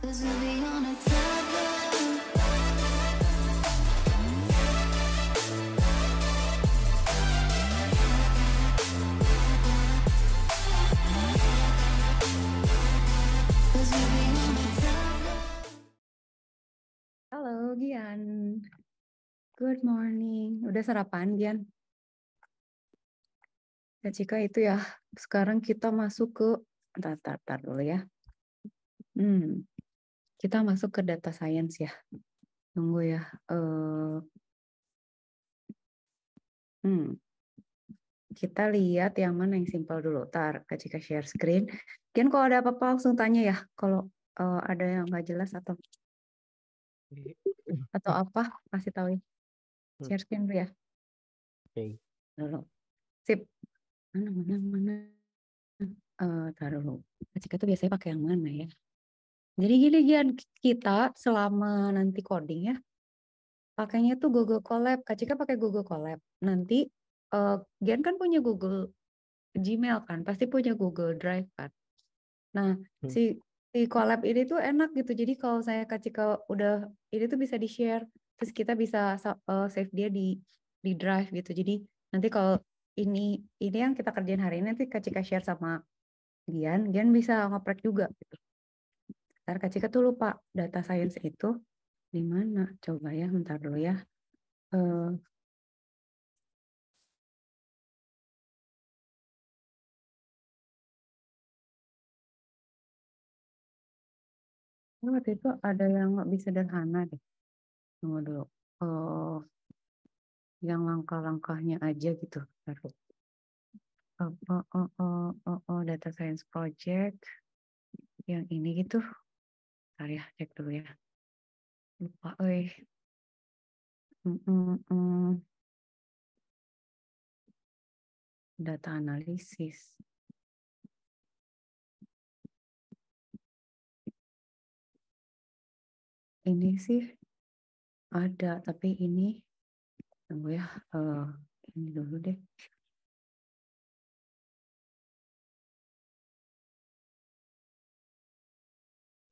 Halo Gian. Good morning. Udah sarapan Gian? Ya Cika itu ya, sekarang kita masuk ke tar tar, tar dulu ya. Hmm. Kita masuk ke data science ya. Tunggu ya. Eh, hmm. Kita lihat yang mana yang simpel dulu. Tar, ketika share screen. Mungkin kalau ada apa-apa langsung tanya ya. Kalau uh, ada yang nggak jelas atau atau apa, kasih tahu ya. Hmm. Share screen dulu ya. Oke. Okay. Sip. Mana, mana, mana. Uh, taruh dulu. Ketika itu biasanya pakai yang mana ya? Jadi gini Gian, kita selama nanti coding ya, pakainya tuh Google Colab. Kak Cika pakai Google Colab. Nanti uh, Gian kan punya Google Gmail kan, pasti punya Google Drive kan. Nah, hmm. si si Colab ini tuh enak gitu. Jadi kalau saya Kak Cika udah ini tuh bisa di-share, terus kita bisa eh, save dia di di Drive gitu. Jadi nanti kalau ini ini yang kita kerjain hari ini nanti Kak Cika share sama Gian, Gian bisa ngeprek juga gitu. Bentar Kak Cika tuh lupa data science itu di mana? Coba ya, bentar dulu ya. Uh, waktu itu ada yang lebih sederhana deh. Tunggu dulu. Uh, yang langkah-langkahnya aja gitu. baru eh, oh, oh, oh, oh, oh, data science project yang ini gitu. Bentar ya, cek dulu ya. Lupa, eh. Data analisis. Ini sih ada, tapi ini tunggu ya. Uh, ini dulu deh.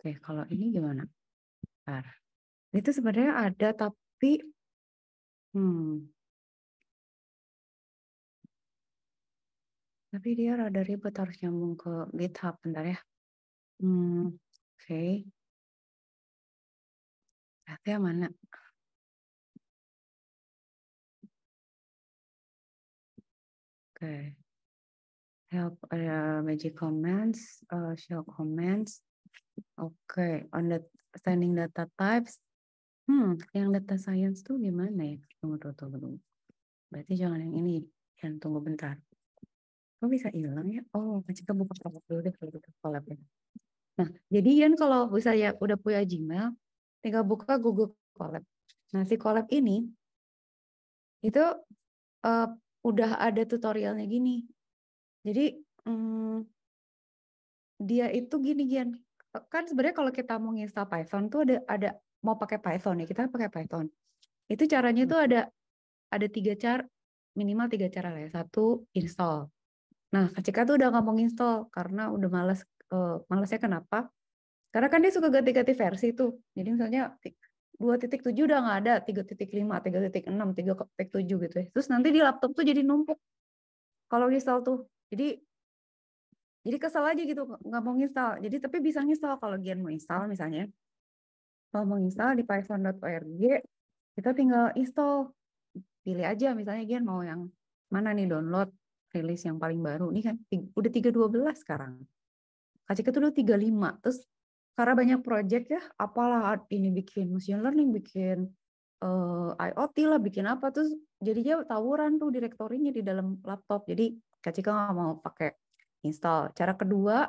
Oke, kalau ini gimana? Bentar. Itu sebenarnya ada tapi hmm. Tapi dia rada ribet harus nyambung ke GitHub bentar ya. Hmm, oke. Okay. Berarti yang mana? Oke. Okay. Help uh, magic comments, uh, show comments. Oke, understanding data types. Hmm, yang data science tuh gimana ya? Tunggu, tunggu, tunggu. tunggu. Berarti jangan yang ini, yang tunggu bentar. Kok bisa hilang ya? Oh, kita buka collab dulu deh kalau kita gitu, collab ya. Nah, jadi Ian kalau bisa ya udah punya Gmail, tinggal buka Google kolab. Nah, si kolab ini itu uh, udah ada tutorialnya gini. Jadi um, dia itu gini Gian, kan sebenarnya kalau kita mau nginstal Python tuh ada ada mau pakai Python ya kita pakai Python itu caranya hmm. tuh ada ada tiga cara minimal tiga cara lah ya satu install nah ketika tuh udah nggak mau install karena udah males uh, eh, malasnya kenapa karena kan dia suka ganti-ganti versi tuh jadi misalnya titik tujuh udah nggak ada tiga tiga titik titik lima enam tiga 3.6 tujuh gitu ya terus nanti di laptop tuh jadi numpuk kalau install tuh jadi jadi kesel aja gitu nggak mau install. Jadi tapi bisa install kalau Gian mau install misalnya. Kalau mau install di python.org kita tinggal install pilih aja misalnya Gian mau yang mana nih download rilis yang paling baru ini kan udah 312 sekarang. Kaca itu udah 35. Terus karena banyak project ya, apalah ini bikin machine learning, bikin uh, eh, IoT lah, bikin apa terus jadinya tawuran tuh direktorinya di dalam laptop. Jadi Kak Cika nggak mau pakai install. Cara kedua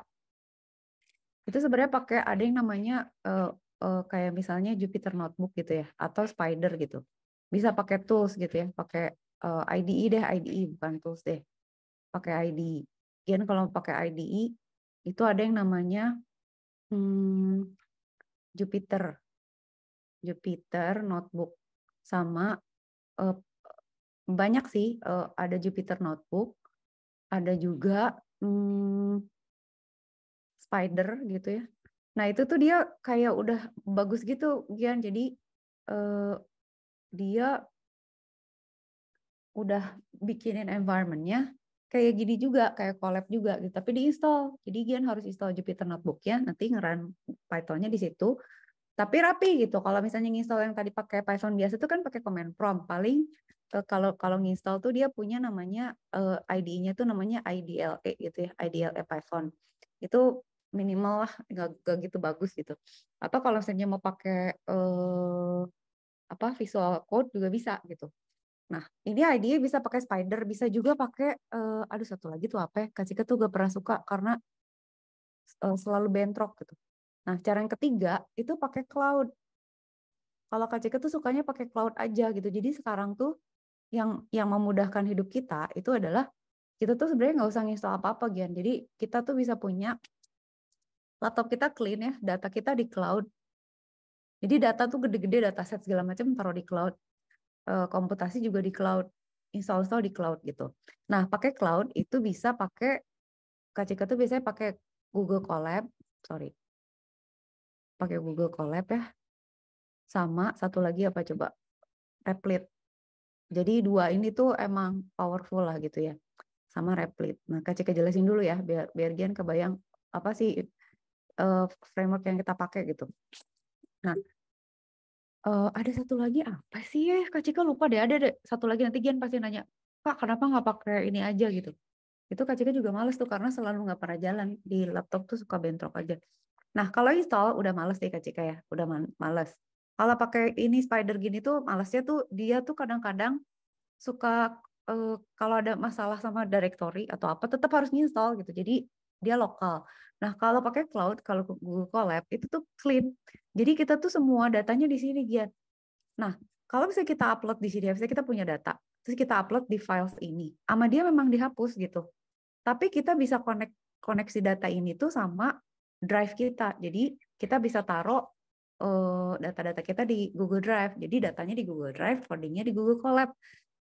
itu sebenarnya pakai ada yang namanya uh, uh, kayak misalnya Jupyter Notebook gitu ya atau Spider gitu. Bisa pakai tools gitu ya, pakai uh, eh, IDE deh, IDE bukan tools deh. Pakai IDE. Kan kalau pakai IDE itu ada yang namanya hmm, Jupyter Jupyter Notebook sama uh, banyak sih uh, ada Jupyter Notebook, ada juga hmm, spider gitu ya. Nah itu tuh dia kayak udah bagus gitu Gian. Jadi eh, dia udah bikinin environmentnya kayak gini juga, kayak collab juga gitu. Tapi diinstal. Jadi Gian harus install Jupyter Notebook ya. Nanti ngeran Pythonnya di situ. Tapi rapi gitu. Kalau misalnya install yang tadi pakai Python biasa itu kan pakai command prompt. Paling kalau kalau nginstal tuh dia punya namanya uh, id nya tuh namanya IDLE gitu ya, IDLE Python. Itu minimal lah nggak gitu bagus gitu. Atau kalau misalnya mau pakai uh, apa visual code juga bisa gitu. Nah, ini ID-nya bisa pakai spider, bisa juga pakai uh, aduh satu lagi tuh apa ya? Kacika tuh gak pernah suka karena uh, selalu bentrok gitu. Nah, cara yang ketiga itu pakai cloud. Kalau Kacika tuh sukanya pakai cloud aja gitu. Jadi sekarang tuh yang yang memudahkan hidup kita itu adalah kita tuh sebenarnya nggak usah install apa-apa Gian. Jadi kita tuh bisa punya laptop kita clean ya, data kita di cloud. Jadi data tuh gede-gede, data set segala macam taruh di cloud. Eh, komputasi juga di cloud, install-install di cloud gitu. Nah, pakai cloud itu bisa pakai KCK tuh biasanya pakai Google collab sorry. Pakai Google collab ya. Sama satu lagi apa coba? template jadi dua ini tuh emang powerful lah gitu ya. Sama replit. Nah, Cika jelasin dulu ya biar biar Gian kebayang apa sih uh, framework yang kita pakai gitu. Nah, uh, ada satu lagi apa sih ya? Kak Cika lupa deh, ada deh satu lagi nanti Gian pasti nanya, Kak kenapa nggak pakai ini aja gitu? Itu Kak Cika juga males tuh karena selalu nggak pernah jalan di laptop tuh suka bentrok aja. Nah kalau install udah males deh Kak Cika ya, udah males kalau pakai ini spider gini tuh malasnya tuh dia tuh kadang-kadang suka uh, kalau ada masalah sama directory atau apa tetap harus install gitu jadi dia lokal nah kalau pakai cloud kalau Google Collab itu tuh clean jadi kita tuh semua datanya di sini dia. nah kalau bisa kita upload di sini bisa kita punya data terus kita upload di files ini sama dia memang dihapus gitu tapi kita bisa connect koneksi data ini tuh sama drive kita jadi kita bisa taruh data oh, data-data kita di Google Drive. Jadi datanya di Google Drive, codingnya di Google Collab,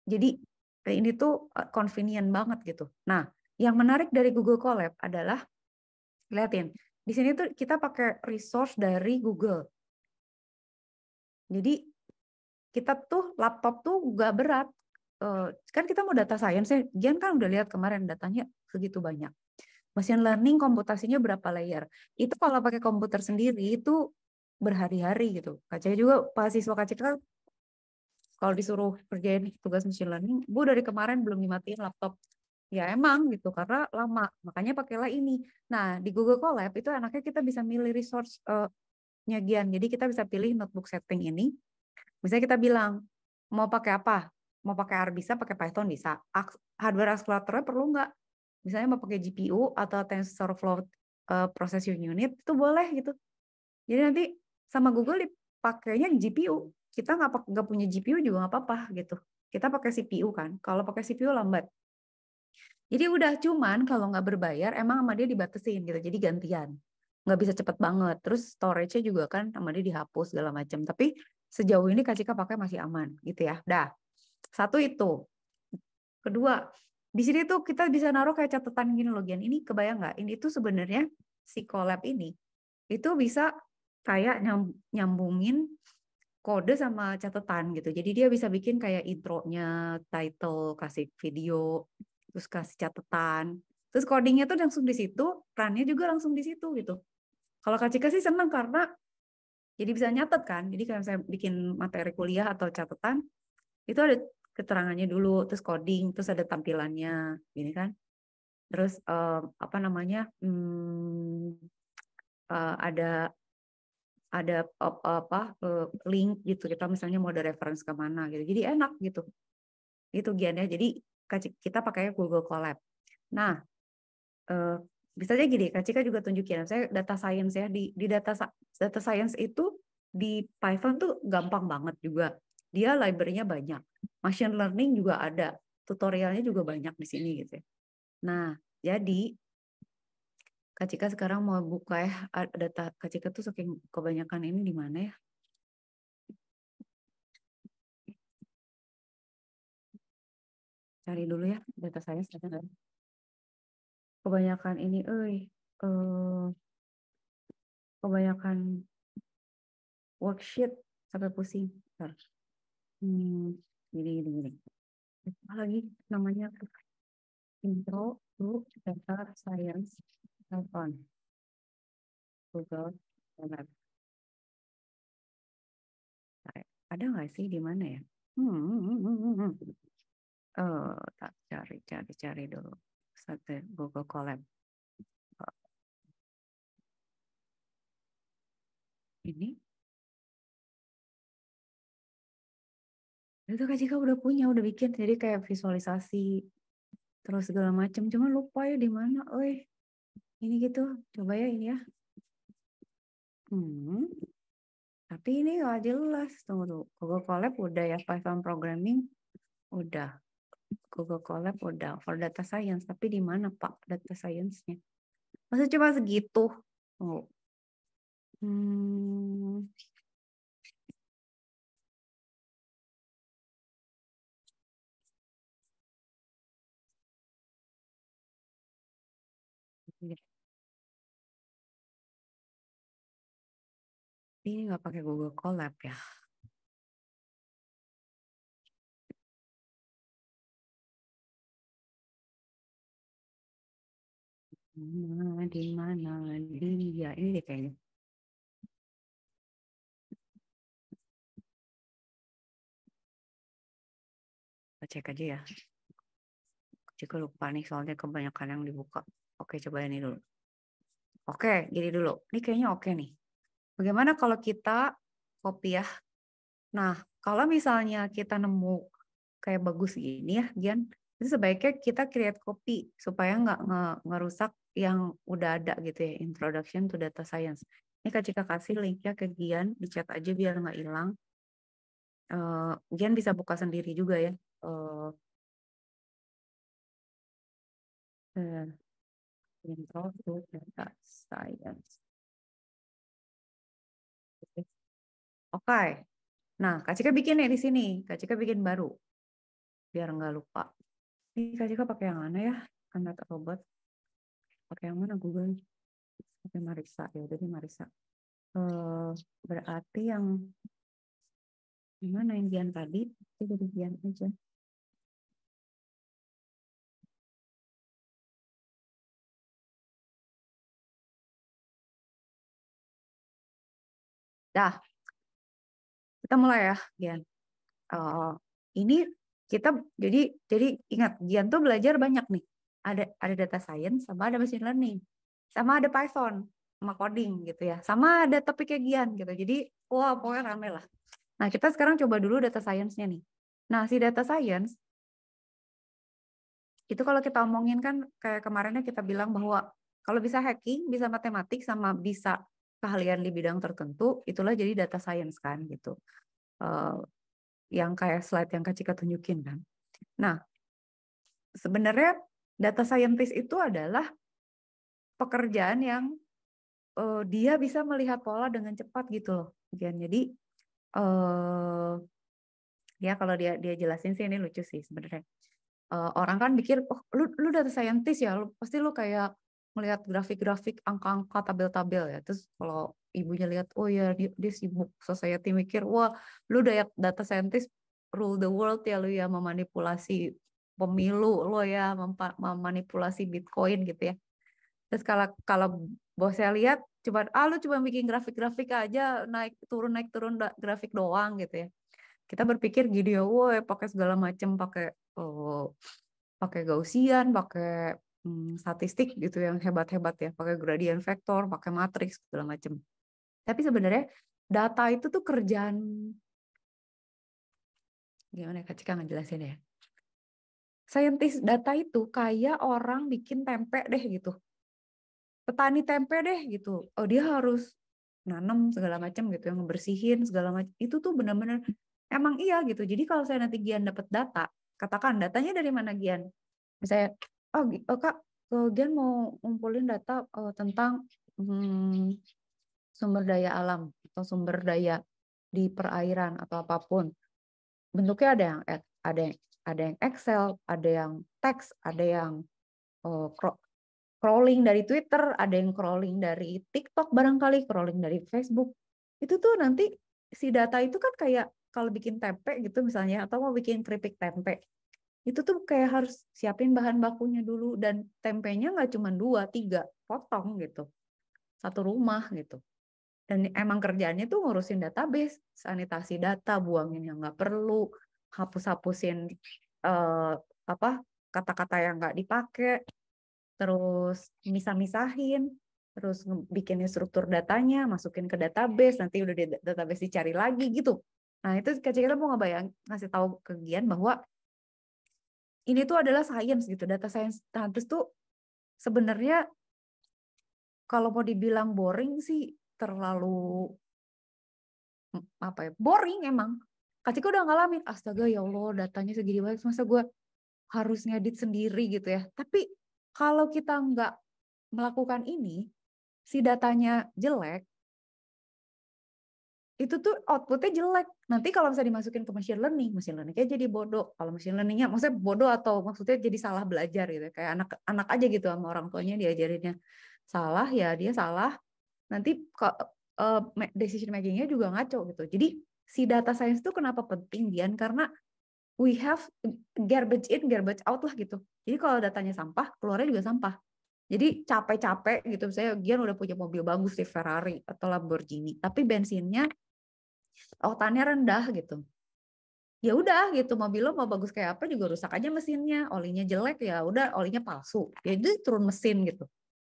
Jadi ini tuh eh, convenient banget gitu. Nah, yang menarik dari Google Collab adalah liatin di sini tuh kita pakai resource dari Google. Jadi kita tuh laptop tuh gak berat. Eh, kan kita mau data science, Gian kan udah lihat kemarin datanya segitu banyak. Machine learning komputasinya berapa layer? Itu kalau pakai komputer sendiri itu berhari-hari gitu. KCK juga mahasiswa kan kalau disuruh kerjain tugas machine learning, bu dari kemarin belum dimatiin laptop. Ya emang gitu karena lama, makanya pakailah ini. Nah di Google Colab itu anaknya kita bisa milih resource uh, nyagian. Jadi kita bisa pilih notebook setting ini. Misalnya kita bilang mau pakai apa? Mau pakai R bisa, pakai Python bisa. Hardware accelerator perlu nggak? Misalnya mau pakai GPU atau TensorFlow uh, eh, processing unit itu boleh gitu. Jadi nanti sama Google dipakainya GPU kita nggak punya GPU juga nggak apa-apa gitu kita pakai CPU kan kalau pakai CPU lambat jadi udah cuman kalau nggak berbayar emang sama dia dibatasin gitu jadi gantian nggak bisa cepet banget terus storage-nya juga kan sama dia dihapus segala macam tapi sejauh ini kasih pakai masih aman gitu ya dah satu itu kedua di sini tuh kita bisa naruh kayak catatan gini loh Gian. Ini kebayang nggak? Ini tuh sebenarnya si collab ini itu bisa kayak nyambungin kode sama catatan gitu. Jadi dia bisa bikin kayak intronya, title, kasih video, terus kasih catatan. Terus codingnya tuh langsung di situ, runnya juga langsung di situ gitu. Kalau Kak Cika sih senang karena jadi bisa nyatet kan. Jadi kalau saya bikin materi kuliah atau catatan, itu ada keterangannya dulu, terus coding, terus ada tampilannya, gini kan. Terus uh, apa namanya, hmm, uh, ada ada apa eh, link gitu kita misalnya mau ada reference mana gitu jadi enak gitu itu Gian ya jadi kita pakai Google Colab nah bisa eh, aja gini Kak Cika juga tunjukin saya data science ya di di data data science itu di Python tuh gampang banget juga dia library-nya banyak machine learning juga ada tutorialnya juga banyak di sini gitu ya. nah jadi Kak Cika sekarang mau buka ya data Kak Cika tuh saking kebanyakan ini di mana ya? Cari dulu ya data saya sekarang. Kebanyakan ini, eh, kebanyakan worksheet sampai pusing. Bentar. Hmm, gini gini gini. Apa lagi namanya intro to data science Hang on. Google Drive. Ada nggak sih di mana ya? Hmm, Oh, tak cari, cari, cari dulu. Satu Google collab Ini itu Kak Cika udah punya, udah bikin, jadi kayak visualisasi terus segala macam. Cuma lupa ya di mana, eh ini gitu coba ya ini ya hmm. tapi ini gak jelas tunggu tuh Google Colab udah ya Python programming udah Google Colab udah for data science tapi di mana pak data science-nya masa cuma segitu tunggu hmm. Ini nggak pakai Google Collab ya. di mana dia iya, ini deh kayaknya kita cek aja ya jika lupa nih soalnya kebanyakan yang dibuka oke coba ini dulu oke jadi dulu ini kayaknya oke nih Bagaimana kalau kita copy ya? Nah, kalau misalnya kita nemu kayak bagus gini ya, Gian, itu sebaiknya kita create copy supaya nggak nge ngerusak yang udah ada gitu ya, introduction to data science. Ini Kak Cika kasih linknya ke Gian, di chat aja biar nggak hilang. Uh, Gian bisa buka sendiri juga ya. Uh, to data science. Oke. Okay. Nah, Kak Cika bikin ya di sini. Kak Cika bikin baru. Biar nggak lupa. Ini Kak Cika pakai yang mana ya? Anak robot. Pakai yang mana Google? Pakai Marisa. Ya udah di Marisa. Eh, berarti yang gimana yang Dian tadi? Itu jadi Dian aja. Dah, kita mulai ya Gian uh, ini kita jadi jadi ingat Gian tuh belajar banyak nih ada ada data science sama ada machine learning sama ada Python sama coding gitu ya sama ada topiknya Gian gitu jadi wah pokoknya rame lah nah kita sekarang coba dulu data science-nya nih nah si data science itu kalau kita omongin kan kayak kemarinnya kita bilang bahwa kalau bisa hacking bisa matematik sama bisa keahlian di bidang tertentu, itulah jadi data science kan gitu. Uh, yang kayak slide yang Kak Cika tunjukin kan. Nah, sebenarnya data scientist itu adalah pekerjaan yang uh, dia bisa melihat pola dengan cepat gitu loh. Jadi uh, ya kalau dia dia jelasin sih ini lucu sih sebenarnya. Uh, orang kan mikir, oh, lu lu data scientist ya, lu, pasti lu kayak melihat grafik-grafik angka-angka tabel-tabel ya terus kalau ibunya lihat oh ya dia, dia sibuk society mikir wah lu ya, data scientist rule the world ya lu ya memanipulasi pemilu lo ya memanipulasi bitcoin gitu ya terus kalau kalau bosnya lihat cuma ah lu cuma bikin grafik-grafik aja naik turun naik turun grafik doang gitu ya kita berpikir gini ya woi pakai segala macam pakai oh, pakai gaussian pakai hmm, statistik gitu yang hebat-hebat ya, pakai gradient vektor, pakai matriks segala macam. Tapi sebenarnya data itu tuh kerjaan gimana ya, Kak Cika ngejelasin ya? Saintis data itu kayak orang bikin tempe deh gitu. Petani tempe deh gitu. Oh dia harus nanam segala macam gitu, yang ngebersihin segala macam. Itu tuh benar-benar emang iya gitu. Jadi kalau saya nanti Gian dapat data, katakan datanya dari mana Gian? Misalnya oh, oh kak eh, Gen mau ngumpulin data uh, tentang hmm, sumber daya alam atau sumber daya di perairan atau apapun bentuknya ada yang ada yang ada yang Excel ada yang teks ada yang uh, crawling dari Twitter ada yang crawling dari TikTok barangkali crawling dari Facebook itu tuh nanti si data itu kan kayak kalau bikin tempe gitu misalnya atau mau bikin keripik tempe itu tuh kayak harus siapin bahan bakunya dulu dan tempenya nggak cuma dua tiga potong gitu satu rumah gitu dan emang kerjaannya tuh ngurusin database sanitasi data buangin yang nggak perlu hapus hapusin eh, apa kata-kata yang nggak dipakai terus misah misahin terus bikin struktur datanya masukin ke database nanti udah di database dicari lagi gitu nah itu kecil-kecil mau ngebayang ngasih tahu ke bahwa ini tuh adalah science gitu data science nah, terus tuh sebenarnya kalau mau dibilang boring sih terlalu apa ya boring emang ketika udah ngalamin astaga ya allah datanya segini banyak masa gue harus ngedit sendiri gitu ya tapi kalau kita nggak melakukan ini si datanya jelek itu tuh outputnya jelek. Nanti kalau misalnya dimasukin ke machine learning, machine learningnya jadi bodoh. Kalau machine learningnya, maksudnya bodoh atau maksudnya jadi salah belajar gitu. Ya. Kayak anak-anak aja gitu sama orang tuanya diajarinnya salah ya dia salah. Nanti uh, decision makingnya juga ngaco gitu. Jadi si data science itu kenapa penting Dian? Karena we have garbage in, garbage out lah gitu. Jadi kalau datanya sampah, keluarnya juga sampah. Jadi capek-capek gitu, Saya Gian udah punya mobil bagus di Ferrari atau Lamborghini, tapi bensinnya oktannya oh, rendah gitu ya udah gitu mobil lo mau bagus kayak apa juga rusak aja mesinnya olinya jelek ya udah olinya palsu ya itu turun mesin gitu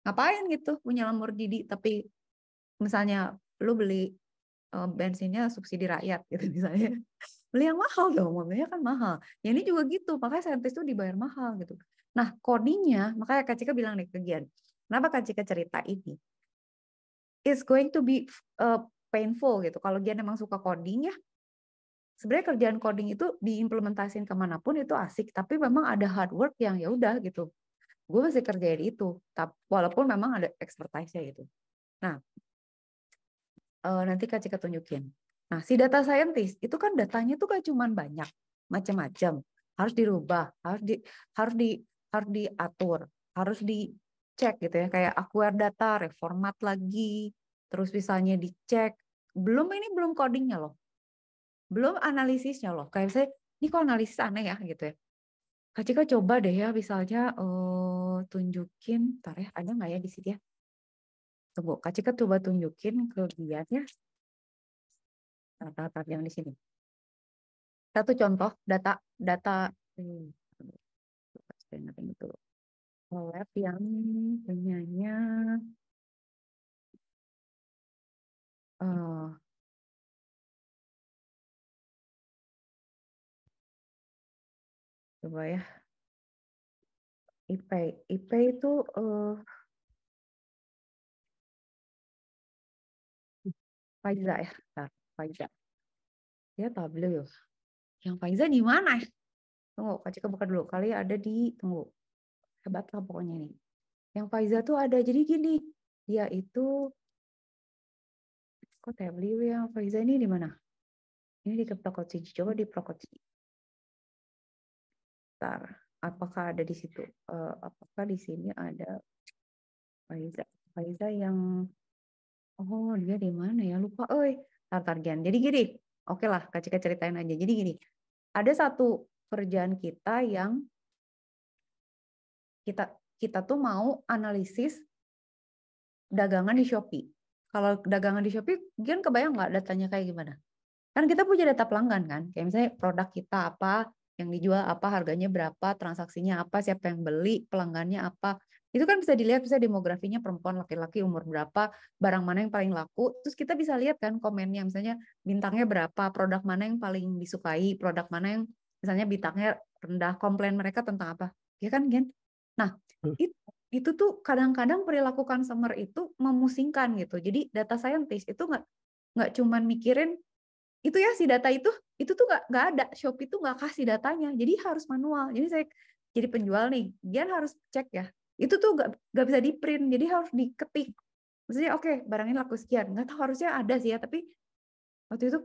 ngapain gitu punya didi tapi misalnya lo beli uh, bensinnya subsidi rakyat gitu misalnya beli yang mahal dong mobilnya kan mahal ya ini juga gitu makanya saintis tuh dibayar mahal gitu nah kodinya makanya Kak Cika bilang nih kegian kenapa Kak Cika cerita ini It's going to be uh, painful gitu. Kalau dia memang suka coding ya, sebenarnya kerjaan coding itu diimplementasikan kemanapun itu asik. Tapi memang ada hard work yang ya udah gitu. Gue masih kerjain itu, walaupun memang ada expertise-nya gitu. Nah, eh, nanti Kak Cika tunjukin. Nah, si data scientist itu kan datanya tuh gak cuman banyak, macam-macam. Harus dirubah, harus di harus di harus diatur, harus dicek gitu ya kayak akuar data reformat lagi Terus misalnya dicek, belum ini belum codingnya loh. Belum analisisnya loh. Kayak saya ini kok analisis aneh ya gitu ya. Kak Cika coba deh ya misalnya uh, tunjukin, tar ya ada nggak ya di sini ya? Tunggu, Kak Cika coba tunjukin kegiatannya. Ya. Nah, data tar yang di sini. Satu contoh data data hmm, saya yang Lab yang punyanya coba ya IP IP itu uh, eh, Faiza ya Bentar, Faiza ya Pablo ya yang Faiza di mana tunggu kacik buka dulu kali ada di tunggu hebat lah pokoknya nih yang Faiza tuh ada jadi gini dia itu Kok Tebli yang Faiza ini di mana? Ini di Prokotsi. Coba di Prokotsi. Bentar. Apakah ada di situ? Uh, apakah di sini ada Faiza? Faiza yang oh dia di mana ya? Lupa. Oi, tartargian. Jadi gini. Oke lah, Kak Cika ceritain aja. Jadi gini, ada satu kerjaan kita yang kita kita tuh mau analisis dagangan di Shopee kalau dagangan di Shopee, kan kebayang nggak datanya kayak gimana? Kan kita punya data pelanggan kan, kayak misalnya produk kita apa, yang dijual apa, harganya berapa, transaksinya apa, siapa yang beli, pelanggannya apa. Itu kan bisa dilihat bisa demografinya perempuan, laki-laki, umur berapa, barang mana yang paling laku. Terus kita bisa lihat kan komennya misalnya bintangnya berapa, produk mana yang paling disukai, produk mana yang misalnya bintangnya rendah, komplain mereka tentang apa. Ya kan, Gen? Nah, hmm. itu itu tuh kadang-kadang perilaku consumer itu memusingkan gitu. Jadi data scientist itu nggak nggak cuman mikirin itu ya si data itu itu tuh nggak nggak ada Shopee tuh nggak kasih datanya. Jadi harus manual. Jadi saya jadi penjual nih, dia harus cek ya. Itu tuh nggak nggak bisa di print. Jadi harus diketik. Maksudnya oke okay, barang ini laku sekian. Nggak tahu harusnya ada sih ya, tapi waktu itu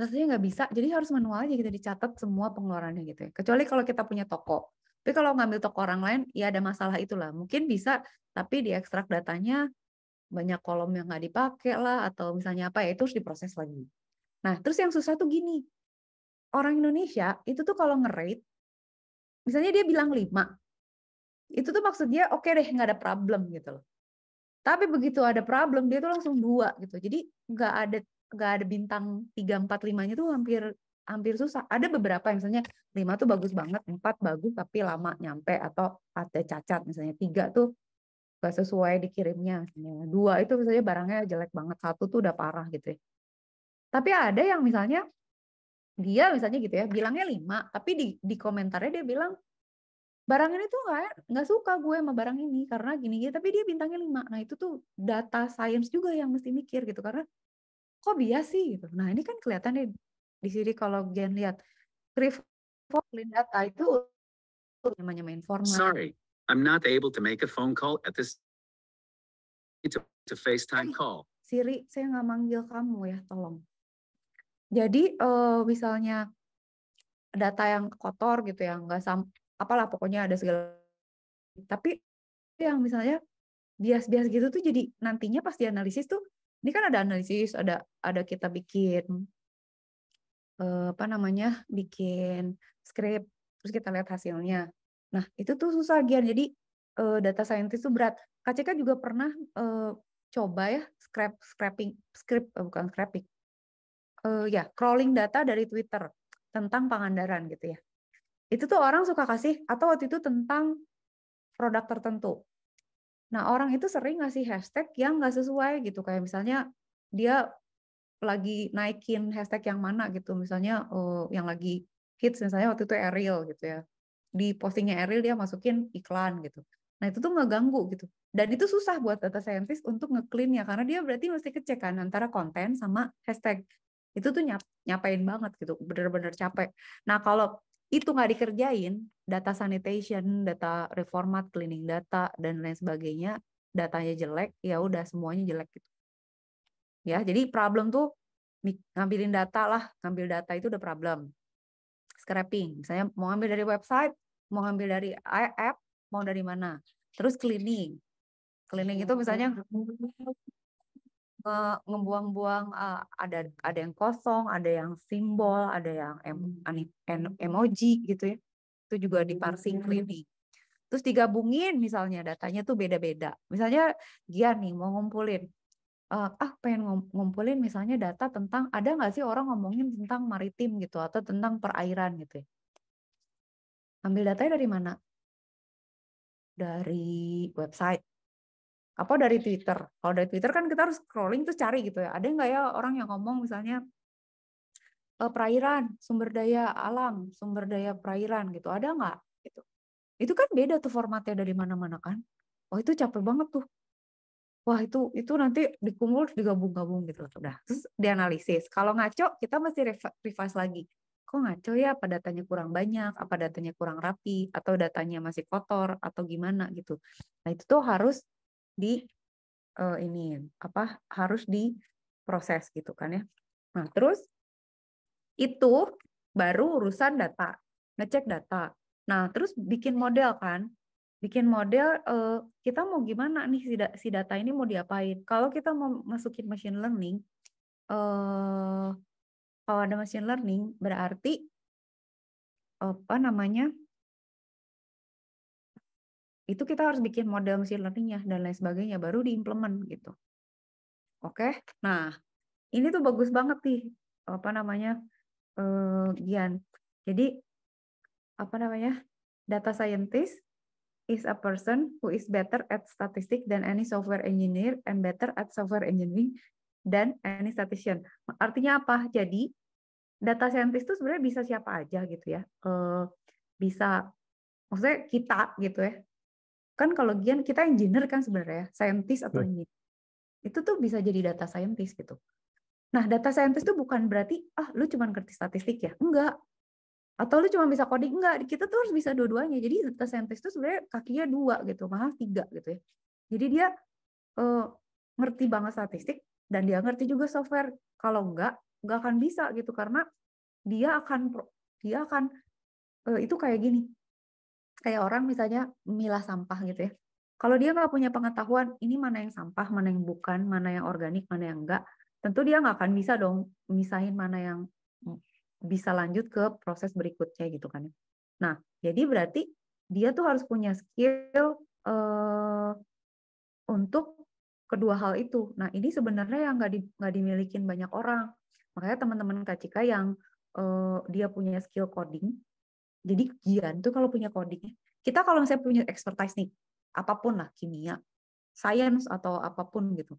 rasanya nggak bisa. Jadi harus manual aja kita gitu, dicatat semua pengeluarannya gitu ya. Kecuali kalau kita punya toko. Tapi kalau ngambil toko orang lain, ya ada masalah itulah. Mungkin bisa, tapi di ekstrak datanya banyak kolom yang nggak dipakai lah, atau misalnya apa ya, itu harus diproses lagi. Nah, terus yang susah tuh gini. Orang Indonesia itu tuh kalau ngerate, misalnya dia bilang 5, itu tuh maksudnya oke okay deh, nggak ada problem gitu loh. Tapi begitu ada problem, dia tuh langsung dua gitu. Jadi nggak ada nggak ada bintang tiga empat 5-nya tuh hampir hampir susah. Ada beberapa yang misalnya lima tuh bagus banget, empat bagus tapi lama nyampe atau ada cacat misalnya tiga tuh gak sesuai dikirimnya misalnya dua itu misalnya barangnya jelek banget satu tuh udah parah gitu ya. Tapi ada yang misalnya dia misalnya gitu ya bilangnya lima tapi di di komentarnya dia bilang barang ini tuh nggak nggak suka gue sama barang ini karena gini gini tapi dia bintangnya lima nah itu tuh data science juga yang mesti mikir gitu karena kok bias sih gitu nah ini kan kelihatannya di sini kalau Gen lihat Freeform data itu namanya main formal. Sorry, I'm not able to make a phone call at this to, to FaceTime kan, call. Siri, saya nggak manggil kamu ya, tolong. Jadi uh, misalnya data yang kotor gitu ya, nggak sam, apalah pokoknya ada segala. Tapi yang misalnya bias-bias gitu tuh jadi nantinya pas dianalisis tuh, ini kan ada analisis, ada ada kita bikin Eh, apa namanya bikin script terus kita lihat hasilnya nah itu tuh susah gian jadi eh, data scientist tuh berat KCK juga pernah eh, coba ya scrap scraping script bukan scraping uh, ya crawling data dari Twitter tentang Pangandaran gitu ya itu tuh orang suka kasih atau waktu itu tentang produk tertentu Nah, orang itu sering ngasih hashtag yang nggak sesuai gitu. Kayak misalnya dia lagi naikin hashtag yang mana gitu misalnya oh, yang lagi hits misalnya waktu itu Ariel gitu ya di postingnya Ariel dia masukin iklan gitu nah itu tuh ngeganggu gitu dan itu susah buat data scientist untuk ngeclean ya karena dia berarti mesti kecek kan antara konten sama hashtag itu tuh nyap, nyapain banget gitu bener-bener capek nah kalau itu nggak dikerjain data sanitation data reformat cleaning data dan lain sebagainya datanya jelek ya udah semuanya jelek gitu Ya, jadi problem tuh ngambilin data lah, ngambil data itu udah problem. Scraping, misalnya mau ngambil dari website, mau ngambil dari app, mau dari mana. Terus cleaning. Cleaning itu misalnya ngebuang-buang ada ada yang kosong, ada yang simbol, ada yang hmm. emoji gitu ya. Itu juga di parsing hmm. cleaning. Terus digabungin misalnya datanya tuh beda-beda. Misalnya Gian nih mau ngumpulin uh, ah pengen ngumpulin misalnya data tentang ada nggak sih orang ngomongin tentang maritim gitu atau tentang perairan gitu ya. Ambil datanya dari mana? Dari website. Apa dari Twitter? Kalau dari Twitter kan kita harus scrolling tuh cari gitu ya. Ada nggak ya orang yang ngomong misalnya eh, perairan, sumber daya alam, sumber daya perairan gitu. Ada nggak? Gitu. Itu kan beda tuh formatnya dari mana-mana kan. Oh itu capek banget tuh wah itu itu nanti dikumpul digabung-gabung gitu loh. Udah, terus dianalisis. Kalau ngaco kita mesti revise lagi. Kok ngaco ya? Apa datanya kurang banyak? Apa datanya kurang rapi? Atau datanya masih kotor? Atau gimana gitu? Nah itu tuh harus di uh, ini apa? Harus diproses gitu kan ya. Nah terus itu baru urusan data, ngecek data. Nah terus bikin model kan bikin model eh, kita mau gimana nih si, data ini mau diapain. Kalau kita mau masukin machine learning, eh, kalau ada machine learning berarti apa namanya itu kita harus bikin model machine learningnya dan lain sebagainya baru diimplement gitu. Oke, nah ini tuh bagus banget sih apa namanya uh, Gian. Jadi apa namanya data scientist is a person who is better at statistics than any software engineer and better at software engineering than any statistician. Artinya apa? Jadi data scientist itu sebenarnya bisa siapa aja gitu ya. Eh, bisa maksudnya kita gitu ya. Kan kalau gian kita engineer kan sebenarnya, ya, scientist atau iya. engineer. Itu tuh bisa jadi data scientist gitu. Nah, data scientist itu bukan berarti ah lu cuma ngerti statistik ya. Enggak atau lu cuma bisa coding enggak kita tuh harus bisa dua-duanya jadi data scientist tuh sebenarnya kakinya dua gitu malah tiga gitu ya jadi dia uh, ngerti banget statistik dan dia ngerti juga software kalau enggak enggak akan bisa gitu karena dia akan dia akan uh, itu kayak gini kayak orang misalnya milah sampah gitu ya kalau dia nggak punya pengetahuan ini mana yang sampah mana yang bukan mana yang organik mana yang enggak tentu dia nggak akan bisa dong misahin mana yang bisa lanjut ke proses berikutnya gitu kan. Nah, jadi berarti dia tuh harus punya skill uh, untuk kedua hal itu. Nah, ini sebenarnya yang nggak di, dimilikin banyak orang. Makanya teman-teman Kak Cika yang uh, dia punya skill coding, jadi Gian tuh kalau punya coding, kita kalau misalnya punya expertise nih, apapun lah kimia, science atau apapun gitu.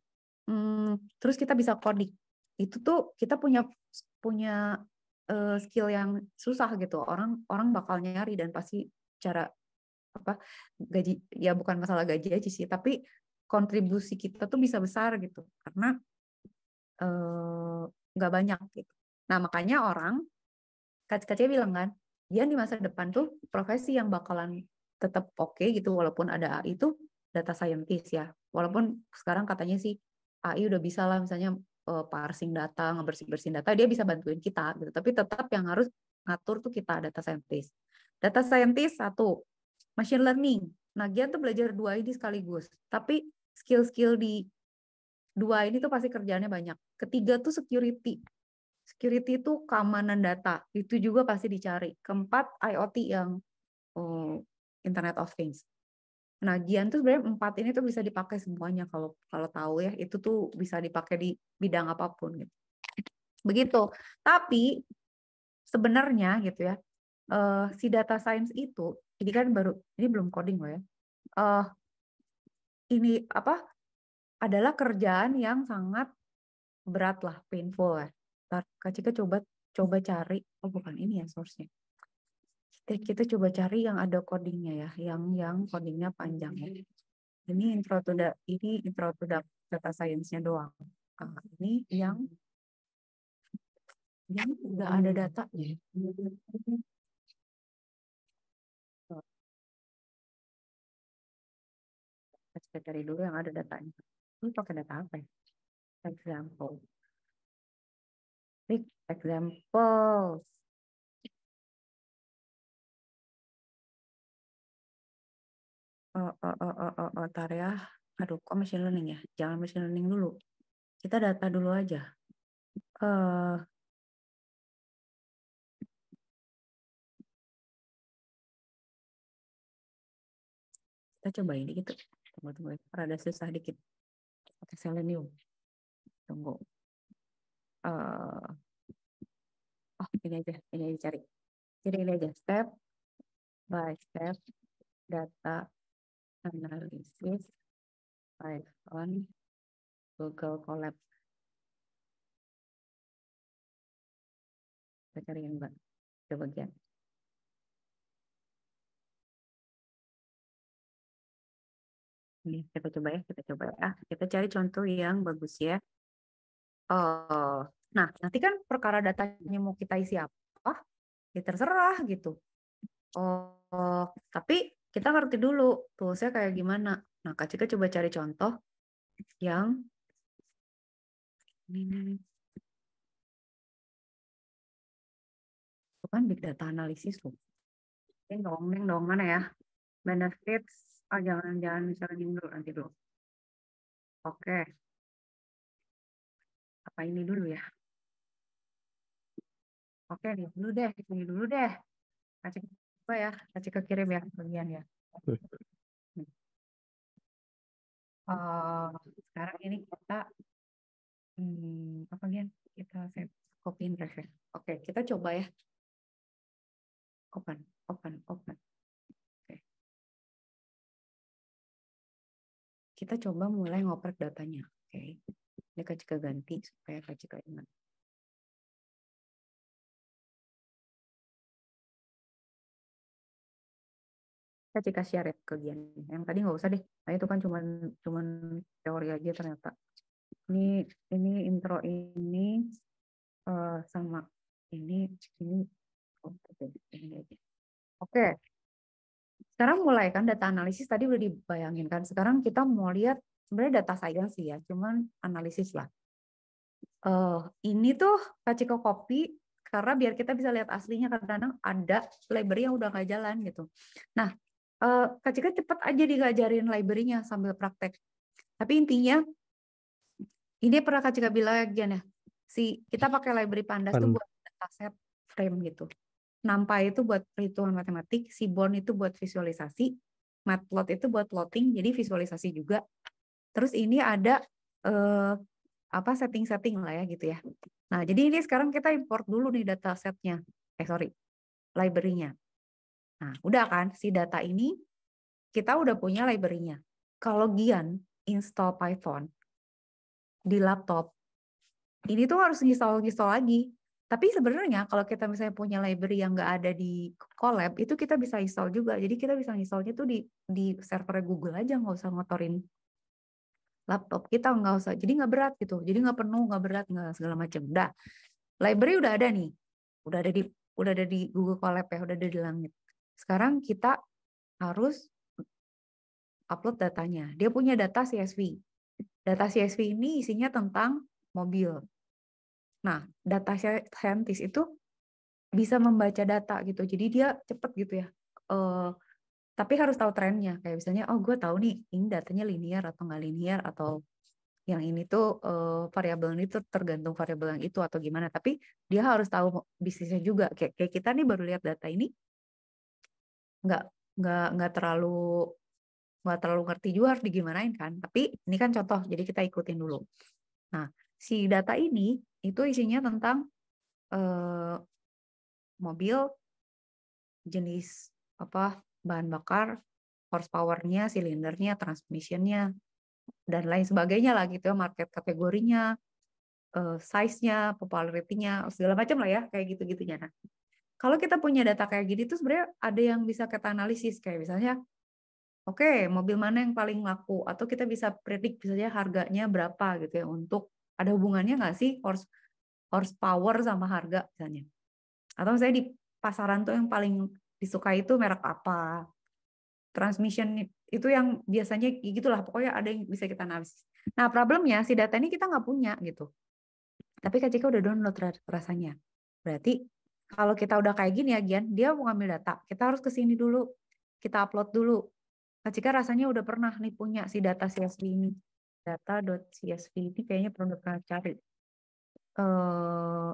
Hmm, terus kita bisa coding. Itu tuh kita punya punya uh, skill yang susah gitu. Orang orang bakal nyari dan pasti cara apa gaji ya bukan masalah gaji aja sih, tapi kontribusi kita tuh bisa besar gitu karena eh, nggak uh, banyak gitu. Nah makanya orang kaca-kaca bilang kan, ya di masa depan tuh profesi yang bakalan tetap oke okay gitu walaupun ada AI itu data scientist ya. Walaupun sekarang katanya sih AI udah bisa lah misalnya uh, parsing data, ngebersih-bersihin data, dia bisa bantuin kita gitu. Tapi tetap yang harus ngatur tuh kita data scientist. Data scientist satu, machine learning. Nah, Gian tuh belajar dua ini sekaligus. Tapi skill-skill di dua ini tuh pasti kerjaannya banyak. Ketiga tuh security. Security itu keamanan data. Itu juga pasti dicari. Keempat, IoT yang oh, Internet of Things. Nah, penagihan tuh sebenarnya empat ini tuh bisa dipakai semuanya kalau kalau tahu ya itu tuh bisa dipakai di bidang apapun gitu begitu tapi sebenarnya gitu ya uh, si data science itu ini kan baru ini belum coding loh ya uh, ini apa adalah kerjaan yang sangat berat lah painful lah Kak coba coba cari oh bukan ini ya source-nya kita coba cari yang ada codingnya ya, yang yang codingnya panjang ya. Ini intro to the, ini intro to data science-nya doang. Uh, ini yang yang nggak ada data ya. Kita cari dulu yang ada datanya. Ini pakai data apa ya? Example. Big examples. oh, oh, oh, oh, oh, oh, ya. Aduh, kok machine learning ya? Jangan machine learning dulu. Kita data dulu aja. Uh, kita coba ini gitu. Tunggu, tunggu. Rada susah dikit. Pakai selenium. Tunggu. Uh, oh, ini aja. Ini aja cari. Jadi ini aja. Step by step data analysis Python Google Colab. Kita cari yang mbak, ke bagian. Ini kita coba ya, kita coba ya. Kita cari contoh yang bagus ya. Oh, nah nanti kan perkara datanya mau kita isi apa, ya terserah gitu. Oh, tapi kita ngerti dulu saya kayak gimana. Nah, Kak Cika coba cari contoh yang ini Itu kan big data analisis tuh. Ini dongeng dong mana ya? Benefits, oh jangan-jangan misalnya dulu nanti dulu. Oke. Apa ini dulu ya? Oke, nih dulu deh, ini dulu deh. Kak Cika apa ya kasih kekirim ya bagian ya uh, sekarang ini kita hmm, apa bagian kita copyin drive ya. oke okay, kita coba ya open open open okay. kita coba mulai ngoprek datanya oke okay. ini kacika ganti supaya kacika ingat ketika share ya ke Gian yang tadi nggak usah deh nah, itu kan cuma cuman teori aja ternyata ini ini intro ini uh, sama ini ini oh, oke oke sekarang mulai kan data analisis tadi udah dibayangin kan sekarang kita mau lihat sebenarnya data saya sih ya cuman analisis lah uh, ini tuh kaciko kopi karena biar kita bisa lihat aslinya kadang-kadang ada library yang udah nggak jalan gitu. Nah, Eh, Kak Cika cepat aja digajarin library-nya sambil praktek. Tapi intinya, ini pernah Kak Cika bilang ya, si kita pakai library pandas itu buat dataset frame gitu. Nampak itu buat perhitungan matematik, si Born itu buat visualisasi, Matplot itu buat plotting, jadi visualisasi juga. Terus ini ada eh, apa setting-setting lah ya gitu ya. Nah, jadi ini sekarang kita import dulu nih data datasetnya. Eh, sorry, library-nya. Nah, udah kan si data ini kita udah punya library-nya. Kalau Gian install Python di laptop, ini tuh harus install-install lagi. Tapi sebenarnya kalau kita misalnya punya library yang nggak ada di kolab itu kita bisa install juga. Jadi kita bisa installnya tuh di di server Google aja, nggak usah ngotorin laptop kita nggak usah jadi nggak berat gitu jadi nggak penuh nggak berat nggak segala macam udah library udah ada nih udah ada di udah ada di Google Colab ya udah ada di langit sekarang kita harus upload datanya. Dia punya data CSV. Data CSV ini isinya tentang mobil. Nah, data scientist itu bisa membaca data gitu. Jadi dia cepet gitu ya. Uh, tapi harus tahu trennya. Kayak misalnya, oh gue tahu nih ini datanya linear atau nggak linear atau yang ini tuh uh, eh, variabel ini tuh tergantung variabel yang itu atau gimana. Tapi dia harus tahu bisnisnya juga. Kayak, kayak kita nih baru lihat data ini, nggak nggak nggak terlalu nggak terlalu ngerti juga harus digimanain kan tapi ini kan contoh jadi kita ikutin dulu nah si data ini itu isinya tentang eh, mobil jenis apa bahan bakar horsepowernya silindernya transmissionnya dan lain sebagainya lah gitu ya market kategorinya eh, size nya popularity-nya segala macam lah ya kayak gitu gitunya nah kalau kita punya data kayak gini tuh sebenarnya ada yang bisa kita analisis kayak misalnya oke okay, mobil mana yang paling laku atau kita bisa predik misalnya harganya berapa gitu ya untuk ada hubungannya nggak sih horse horsepower sama harga misalnya atau misalnya di pasaran tuh yang paling disukai itu merek apa transmission itu yang biasanya gitulah pokoknya ada yang bisa kita analisis nah problemnya si data ini kita nggak punya gitu tapi ketika udah download rasanya berarti kalau kita udah kayak gini ya Gian, dia mau ngambil data, kita harus ke sini dulu, kita upload dulu. Nah, jika rasanya udah pernah nih punya si data CSV ini, Data .csv ini kayaknya perlu pernah cari. Uh,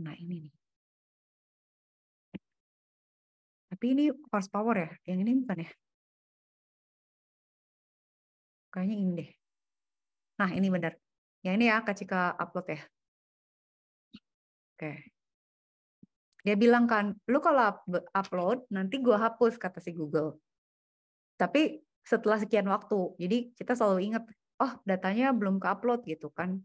nah ini nih. Tapi ini power ya, yang ini bukan ya? Kayaknya ini deh. Nah ini benar. Ya ini ya, Kacika upload ya. Oke. Okay. Dia bilang kan, lu kalau upload nanti gue hapus kata si Google. Tapi setelah sekian waktu, jadi kita selalu inget oh datanya belum ke upload gitu kan.